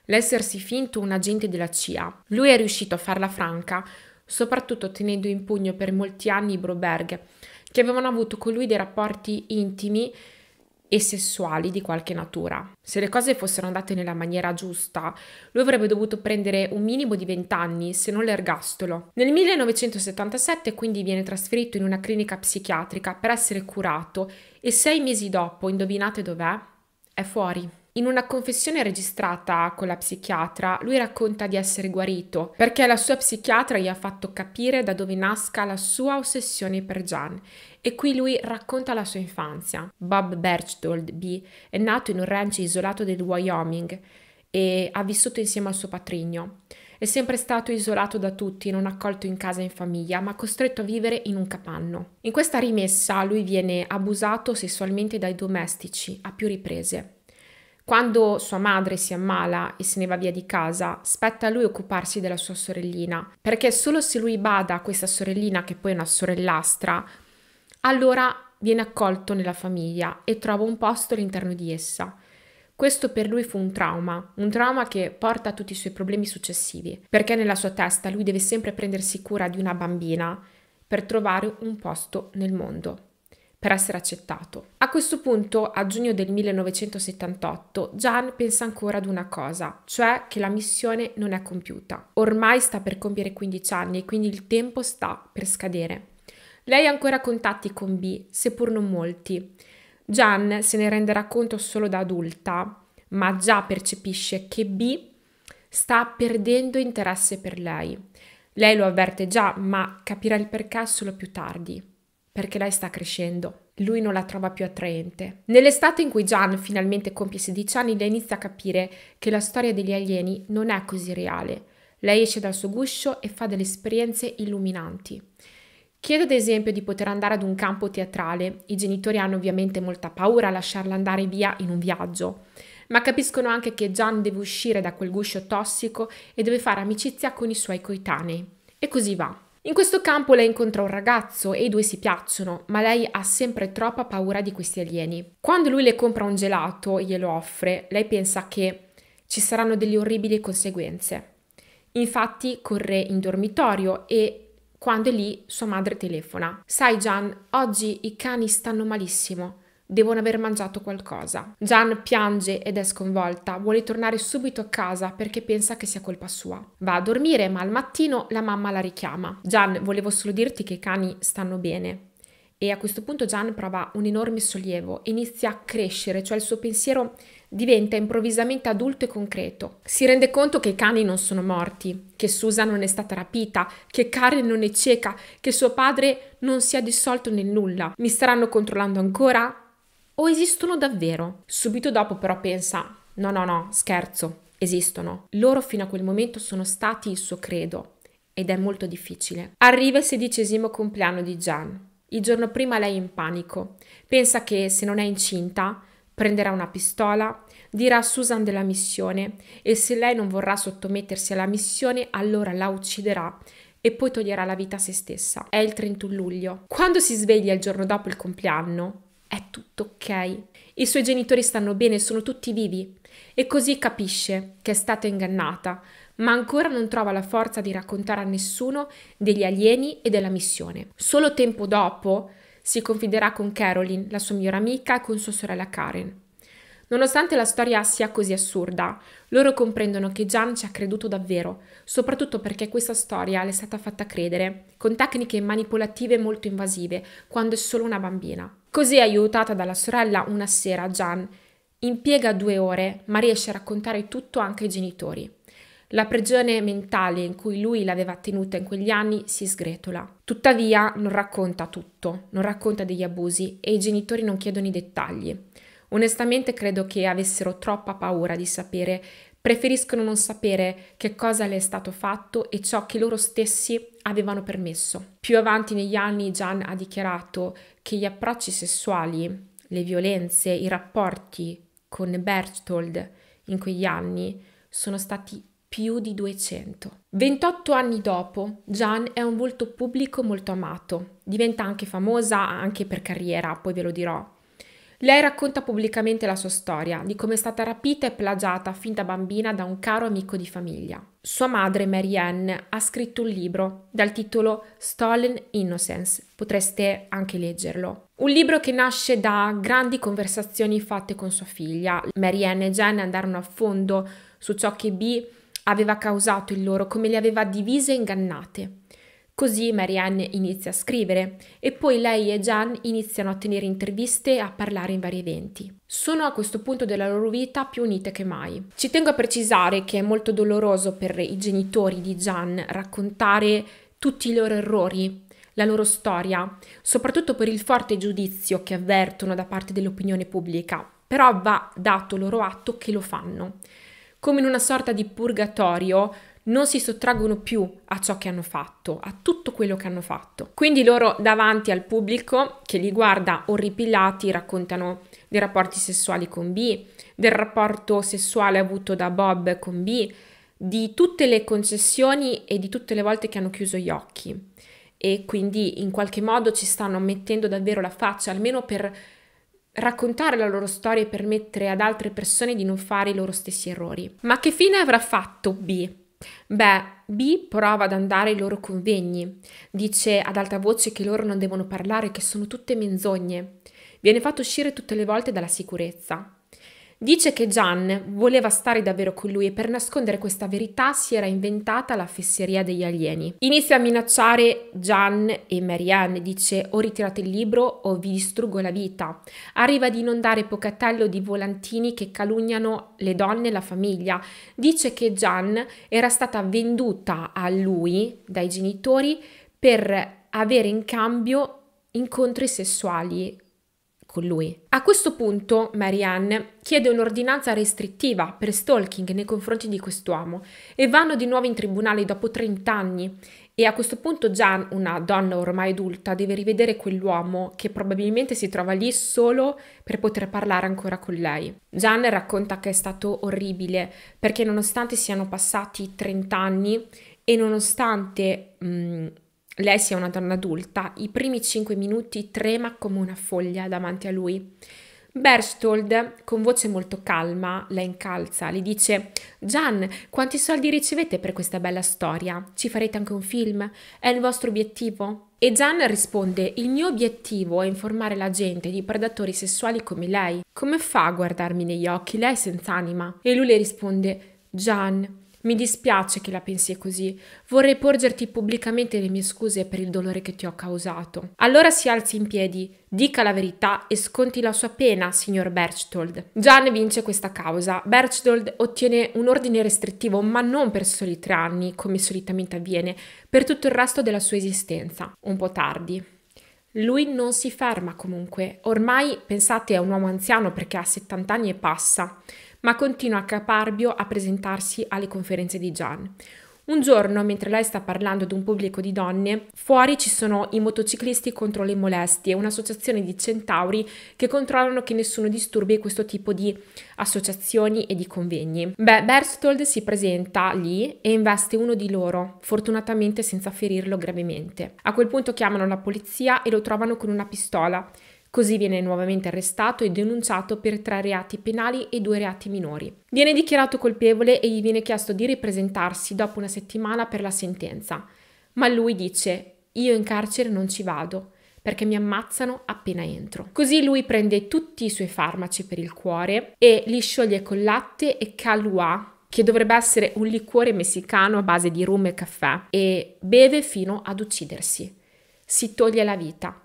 l'essersi finto un agente della CIA. Lui è riuscito a farla franca, soprattutto tenendo in pugno per molti anni i Broberg, che avevano avuto con lui dei rapporti intimi e sessuali di qualche natura. Se le cose fossero andate nella maniera giusta, lui avrebbe dovuto prendere un minimo di 20 anni, se non l'ergastolo. Nel 1977 quindi viene trasferito in una clinica psichiatrica per essere curato e sei mesi dopo, indovinate dov'è? È fuori. In una confessione registrata con la psichiatra, lui racconta di essere guarito perché la sua psichiatra gli ha fatto capire da dove nasca la sua ossessione per Jan e qui lui racconta la sua infanzia. Bob Berchtold B è nato in un ranch isolato del Wyoming e ha vissuto insieme al suo patrigno. È sempre stato isolato da tutti, non accolto in casa e in famiglia, ma costretto a vivere in un capanno. In questa rimessa lui viene abusato sessualmente dai domestici a più riprese. Quando sua madre si ammala e se ne va via di casa, spetta a lui occuparsi della sua sorellina, perché solo se lui bada a questa sorellina, che poi è una sorellastra, allora viene accolto nella famiglia e trova un posto all'interno di essa. Questo per lui fu un trauma, un trauma che porta a tutti i suoi problemi successivi, perché nella sua testa lui deve sempre prendersi cura di una bambina per trovare un posto nel mondo per essere accettato. A questo punto, a giugno del 1978, Jan pensa ancora ad una cosa, cioè che la missione non è compiuta. Ormai sta per compiere 15 anni e quindi il tempo sta per scadere. Lei ha ancora contatti con B, seppur non molti. Jan se ne renderà conto solo da adulta, ma già percepisce che B sta perdendo interesse per lei. Lei lo avverte già, ma capirà il perché solo più tardi perché lei sta crescendo. Lui non la trova più attraente. Nell'estate in cui Jan finalmente compie 16 anni, lei inizia a capire che la storia degli alieni non è così reale. Lei esce dal suo guscio e fa delle esperienze illuminanti. Chiede ad esempio di poter andare ad un campo teatrale. I genitori hanno ovviamente molta paura a lasciarla andare via in un viaggio, ma capiscono anche che Gian deve uscire da quel guscio tossico e deve fare amicizia con i suoi coetanei. E così va. In questo campo lei incontra un ragazzo e i due si piacciono, ma lei ha sempre troppa paura di questi alieni. Quando lui le compra un gelato e glielo offre, lei pensa che ci saranno delle orribili conseguenze. Infatti corre in dormitorio e quando è lì sua madre telefona. Sai Gian, oggi i cani stanno malissimo. Devono aver mangiato qualcosa. Jan piange ed è sconvolta, vuole tornare subito a casa perché pensa che sia colpa sua. Va a dormire, ma al mattino la mamma la richiama. Jan, volevo solo dirti che i cani stanno bene. E a questo punto Jan prova un enorme sollievo, inizia a crescere, cioè il suo pensiero diventa improvvisamente adulto e concreto. Si rende conto che i cani non sono morti, che Susan non è stata rapita, che Karen non è cieca, che suo padre non si è dissolto nel nulla. Mi staranno controllando ancora? o esistono davvero? Subito dopo però pensa, no, no, no, scherzo, esistono. Loro fino a quel momento sono stati il suo credo ed è molto difficile. Arriva il sedicesimo compleanno di Jan. Il giorno prima lei è in panico. Pensa che se non è incinta prenderà una pistola, dirà a Susan della missione e se lei non vorrà sottomettersi alla missione allora la ucciderà e poi toglierà la vita a se stessa. È il 31 luglio. Quando si sveglia il giorno dopo il compleanno, è tutto ok. I suoi genitori stanno bene, sono tutti vivi. E così capisce che è stata ingannata, ma ancora non trova la forza di raccontare a nessuno degli alieni e della missione. Solo tempo dopo si confiderà con Caroline, la sua migliore amica, e con sua sorella Karen. Nonostante la storia sia così assurda, loro comprendono che Jan ci ha creduto davvero, soprattutto perché questa storia le è stata fatta credere con tecniche manipolative molto invasive, quando è solo una bambina. Così aiutata dalla sorella una sera, Jan impiega due ore, ma riesce a raccontare tutto anche ai genitori. La prigione mentale in cui lui l'aveva tenuta in quegli anni si sgretola. Tuttavia non racconta tutto, non racconta degli abusi e i genitori non chiedono i dettagli. Onestamente credo che avessero troppa paura di sapere, preferiscono non sapere che cosa le è stato fatto e ciò che loro stessi avevano permesso. Più avanti negli anni Jan ha dichiarato che gli approcci sessuali, le violenze, i rapporti con Berchtold in quegli anni sono stati più di 200. 28 anni dopo, Jan è un volto pubblico molto amato. Diventa anche famosa anche per carriera, poi ve lo dirò. Lei racconta pubblicamente la sua storia, di come è stata rapita e plagiata fin da bambina da un caro amico di famiglia. Sua madre, Mary Ann, ha scritto un libro dal titolo Stolen Innocence, potreste anche leggerlo. Un libro che nasce da grandi conversazioni fatte con sua figlia. Mary Ann e Jen andarono a fondo su ciò che B aveva causato in loro, come le aveva divise e ingannate. Così Marianne inizia a scrivere e poi lei e Jan iniziano a tenere interviste e a parlare in vari eventi. Sono a questo punto della loro vita più unite che mai. Ci tengo a precisare che è molto doloroso per i genitori di Jan raccontare tutti i loro errori, la loro storia, soprattutto per il forte giudizio che avvertono da parte dell'opinione pubblica, però va dato loro atto che lo fanno. Come in una sorta di purgatorio, non si sottraggono più a ciò che hanno fatto, a tutto quello che hanno fatto. Quindi loro davanti al pubblico che li guarda orripilati raccontano dei rapporti sessuali con B, del rapporto sessuale avuto da Bob con B, di tutte le concessioni e di tutte le volte che hanno chiuso gli occhi. E quindi in qualche modo ci stanno mettendo davvero la faccia, almeno per raccontare la loro storia e permettere ad altre persone di non fare i loro stessi errori. Ma che fine avrà fatto B? Beh, B prova ad andare ai loro convegni, dice ad alta voce che loro non devono parlare, che sono tutte menzogne. Viene fatto uscire tutte le volte dalla sicurezza. Dice che Gian voleva stare davvero con lui e per nascondere questa verità si era inventata la fesseria degli alieni. Inizia a minacciare Gian e Marianne, dice o ritirate il libro o vi distruggo la vita. Arriva ad inondare Pocatello di volantini che calunniano le donne e la famiglia. Dice che Gian era stata venduta a lui dai genitori per avere in cambio incontri sessuali con lui. A questo punto Marianne chiede un'ordinanza restrittiva per stalking nei confronti di quest'uomo e vanno di nuovo in tribunale dopo 30 anni e a questo punto Jan, una donna ormai adulta, deve rivedere quell'uomo che probabilmente si trova lì solo per poter parlare ancora con lei. Jan racconta che è stato orribile perché nonostante siano passati 30 anni e nonostante mh, mm, lei sia una donna adulta, i primi 5 minuti trema come una foglia davanti a lui. Berstold, con voce molto calma, la incalza, le dice Gian, quanti soldi ricevete per questa bella storia? Ci farete anche un film? È il vostro obiettivo? E Gian risponde Il mio obiettivo è informare la gente di predatori sessuali come lei. Come fa a guardarmi negli occhi? Lei è senza anima. E lui le risponde Gian, mi dispiace che la pensi così. Vorrei porgerti pubblicamente le mie scuse per il dolore che ti ho causato. Allora si alzi in piedi, dica la verità e sconti la sua pena, signor Berchtold. Gian vince questa causa. Berchtold ottiene un ordine restrittivo, ma non per soli tre anni, come solitamente avviene, per tutto il resto della sua esistenza. Un po' tardi. Lui non si ferma comunque. Ormai, pensate, è un uomo anziano perché ha 70 anni e passa ma continua a caparbio a presentarsi alle conferenze di Gian. Un giorno, mentre lei sta parlando ad un pubblico di donne, fuori ci sono i motociclisti contro le molestie, un'associazione di centauri che controllano che nessuno disturbi questo tipo di associazioni e di convegni. Beh, Berstold si presenta lì e investe uno di loro, fortunatamente senza ferirlo gravemente. A quel punto chiamano la polizia e lo trovano con una pistola Così viene nuovamente arrestato e denunciato per tre reati penali e due reati minori. Viene dichiarato colpevole e gli viene chiesto di ripresentarsi dopo una settimana per la sentenza. Ma lui dice: Io in carcere non ci vado perché mi ammazzano appena entro. Così lui prende tutti i suoi farmaci per il cuore e li scioglie con latte e calua, che dovrebbe essere un liquore messicano a base di rum e caffè, e beve fino ad uccidersi. Si toglie la vita.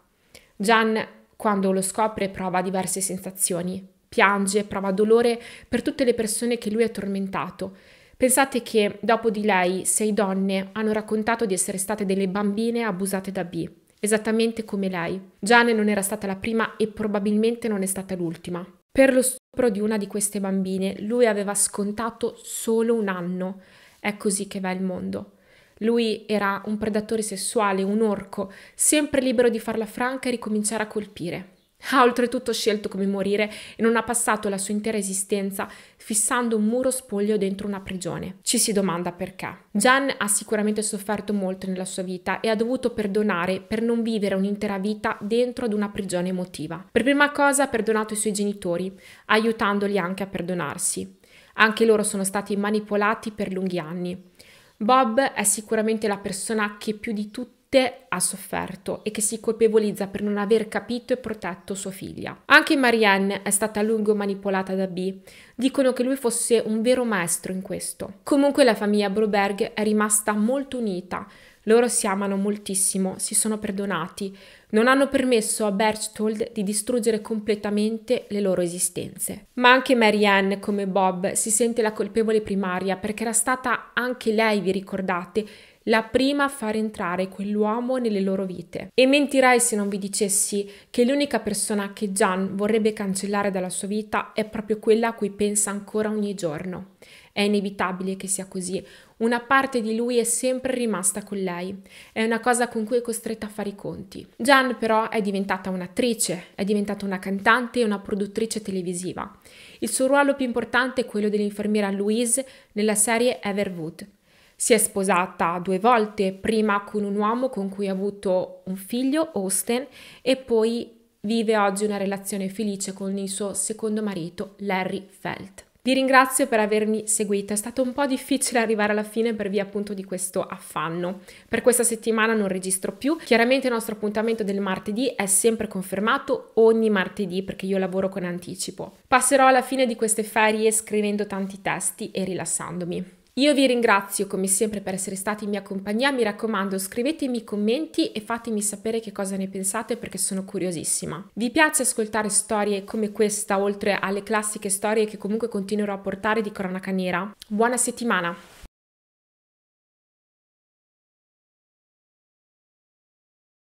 Gian quando lo scopre prova diverse sensazioni, piange, prova dolore per tutte le persone che lui ha tormentato. Pensate che dopo di lei sei donne hanno raccontato di essere state delle bambine abusate da B, esattamente come lei. Giane non era stata la prima e probabilmente non è stata l'ultima. Per lo stupro di una di queste bambine lui aveva scontato solo un anno. È così che va il mondo. Lui era un predatore sessuale, un orco, sempre libero di farla franca e ricominciare a colpire. Ha oltretutto scelto come morire e non ha passato la sua intera esistenza fissando un muro spoglio dentro una prigione. Ci si domanda perché. Jan ha sicuramente sofferto molto nella sua vita e ha dovuto perdonare per non vivere un'intera vita dentro ad una prigione emotiva. Per prima cosa ha perdonato i suoi genitori, aiutandoli anche a perdonarsi. Anche loro sono stati manipolati per lunghi anni. Bob è sicuramente la persona che più di tutte ha sofferto e che si colpevolizza per non aver capito e protetto sua figlia. Anche Marianne è stata a lungo manipolata da B. Dicono che lui fosse un vero maestro in questo. Comunque la famiglia Broberg è rimasta molto unita, loro si amano moltissimo, si sono perdonati, non hanno permesso a Berchtold di distruggere completamente le loro esistenze. Ma anche Marianne, come Bob, si sente la colpevole primaria perché era stata anche lei, vi ricordate, la prima a far entrare quell'uomo nelle loro vite. E mentirei se non vi dicessi che l'unica persona che Jan vorrebbe cancellare dalla sua vita è proprio quella a cui pensa ancora ogni giorno. È inevitabile che sia così. Una parte di lui è sempre rimasta con lei. È una cosa con cui è costretta a fare i conti. Jan però è diventata un'attrice, è diventata una cantante e una produttrice televisiva. Il suo ruolo più importante è quello dell'infermiera Louise nella serie Everwood. Si è sposata due volte, prima con un uomo con cui ha avuto un figlio, Austin, e poi vive oggi una relazione felice con il suo secondo marito, Larry Felt. Vi ringrazio per avermi seguito, è stato un po' difficile arrivare alla fine per via appunto di questo affanno. Per questa settimana non registro più, chiaramente il nostro appuntamento del martedì è sempre confermato ogni martedì perché io lavoro con anticipo. Passerò alla fine di queste ferie scrivendo tanti testi e rilassandomi. Io vi ringrazio come sempre per essere stati in mia compagnia, mi raccomando scrivetemi i commenti e fatemi sapere che cosa ne pensate perché sono curiosissima. Vi piace ascoltare storie come questa oltre alle classiche storie che comunque continuerò a portare di cronaca nera? Buona settimana!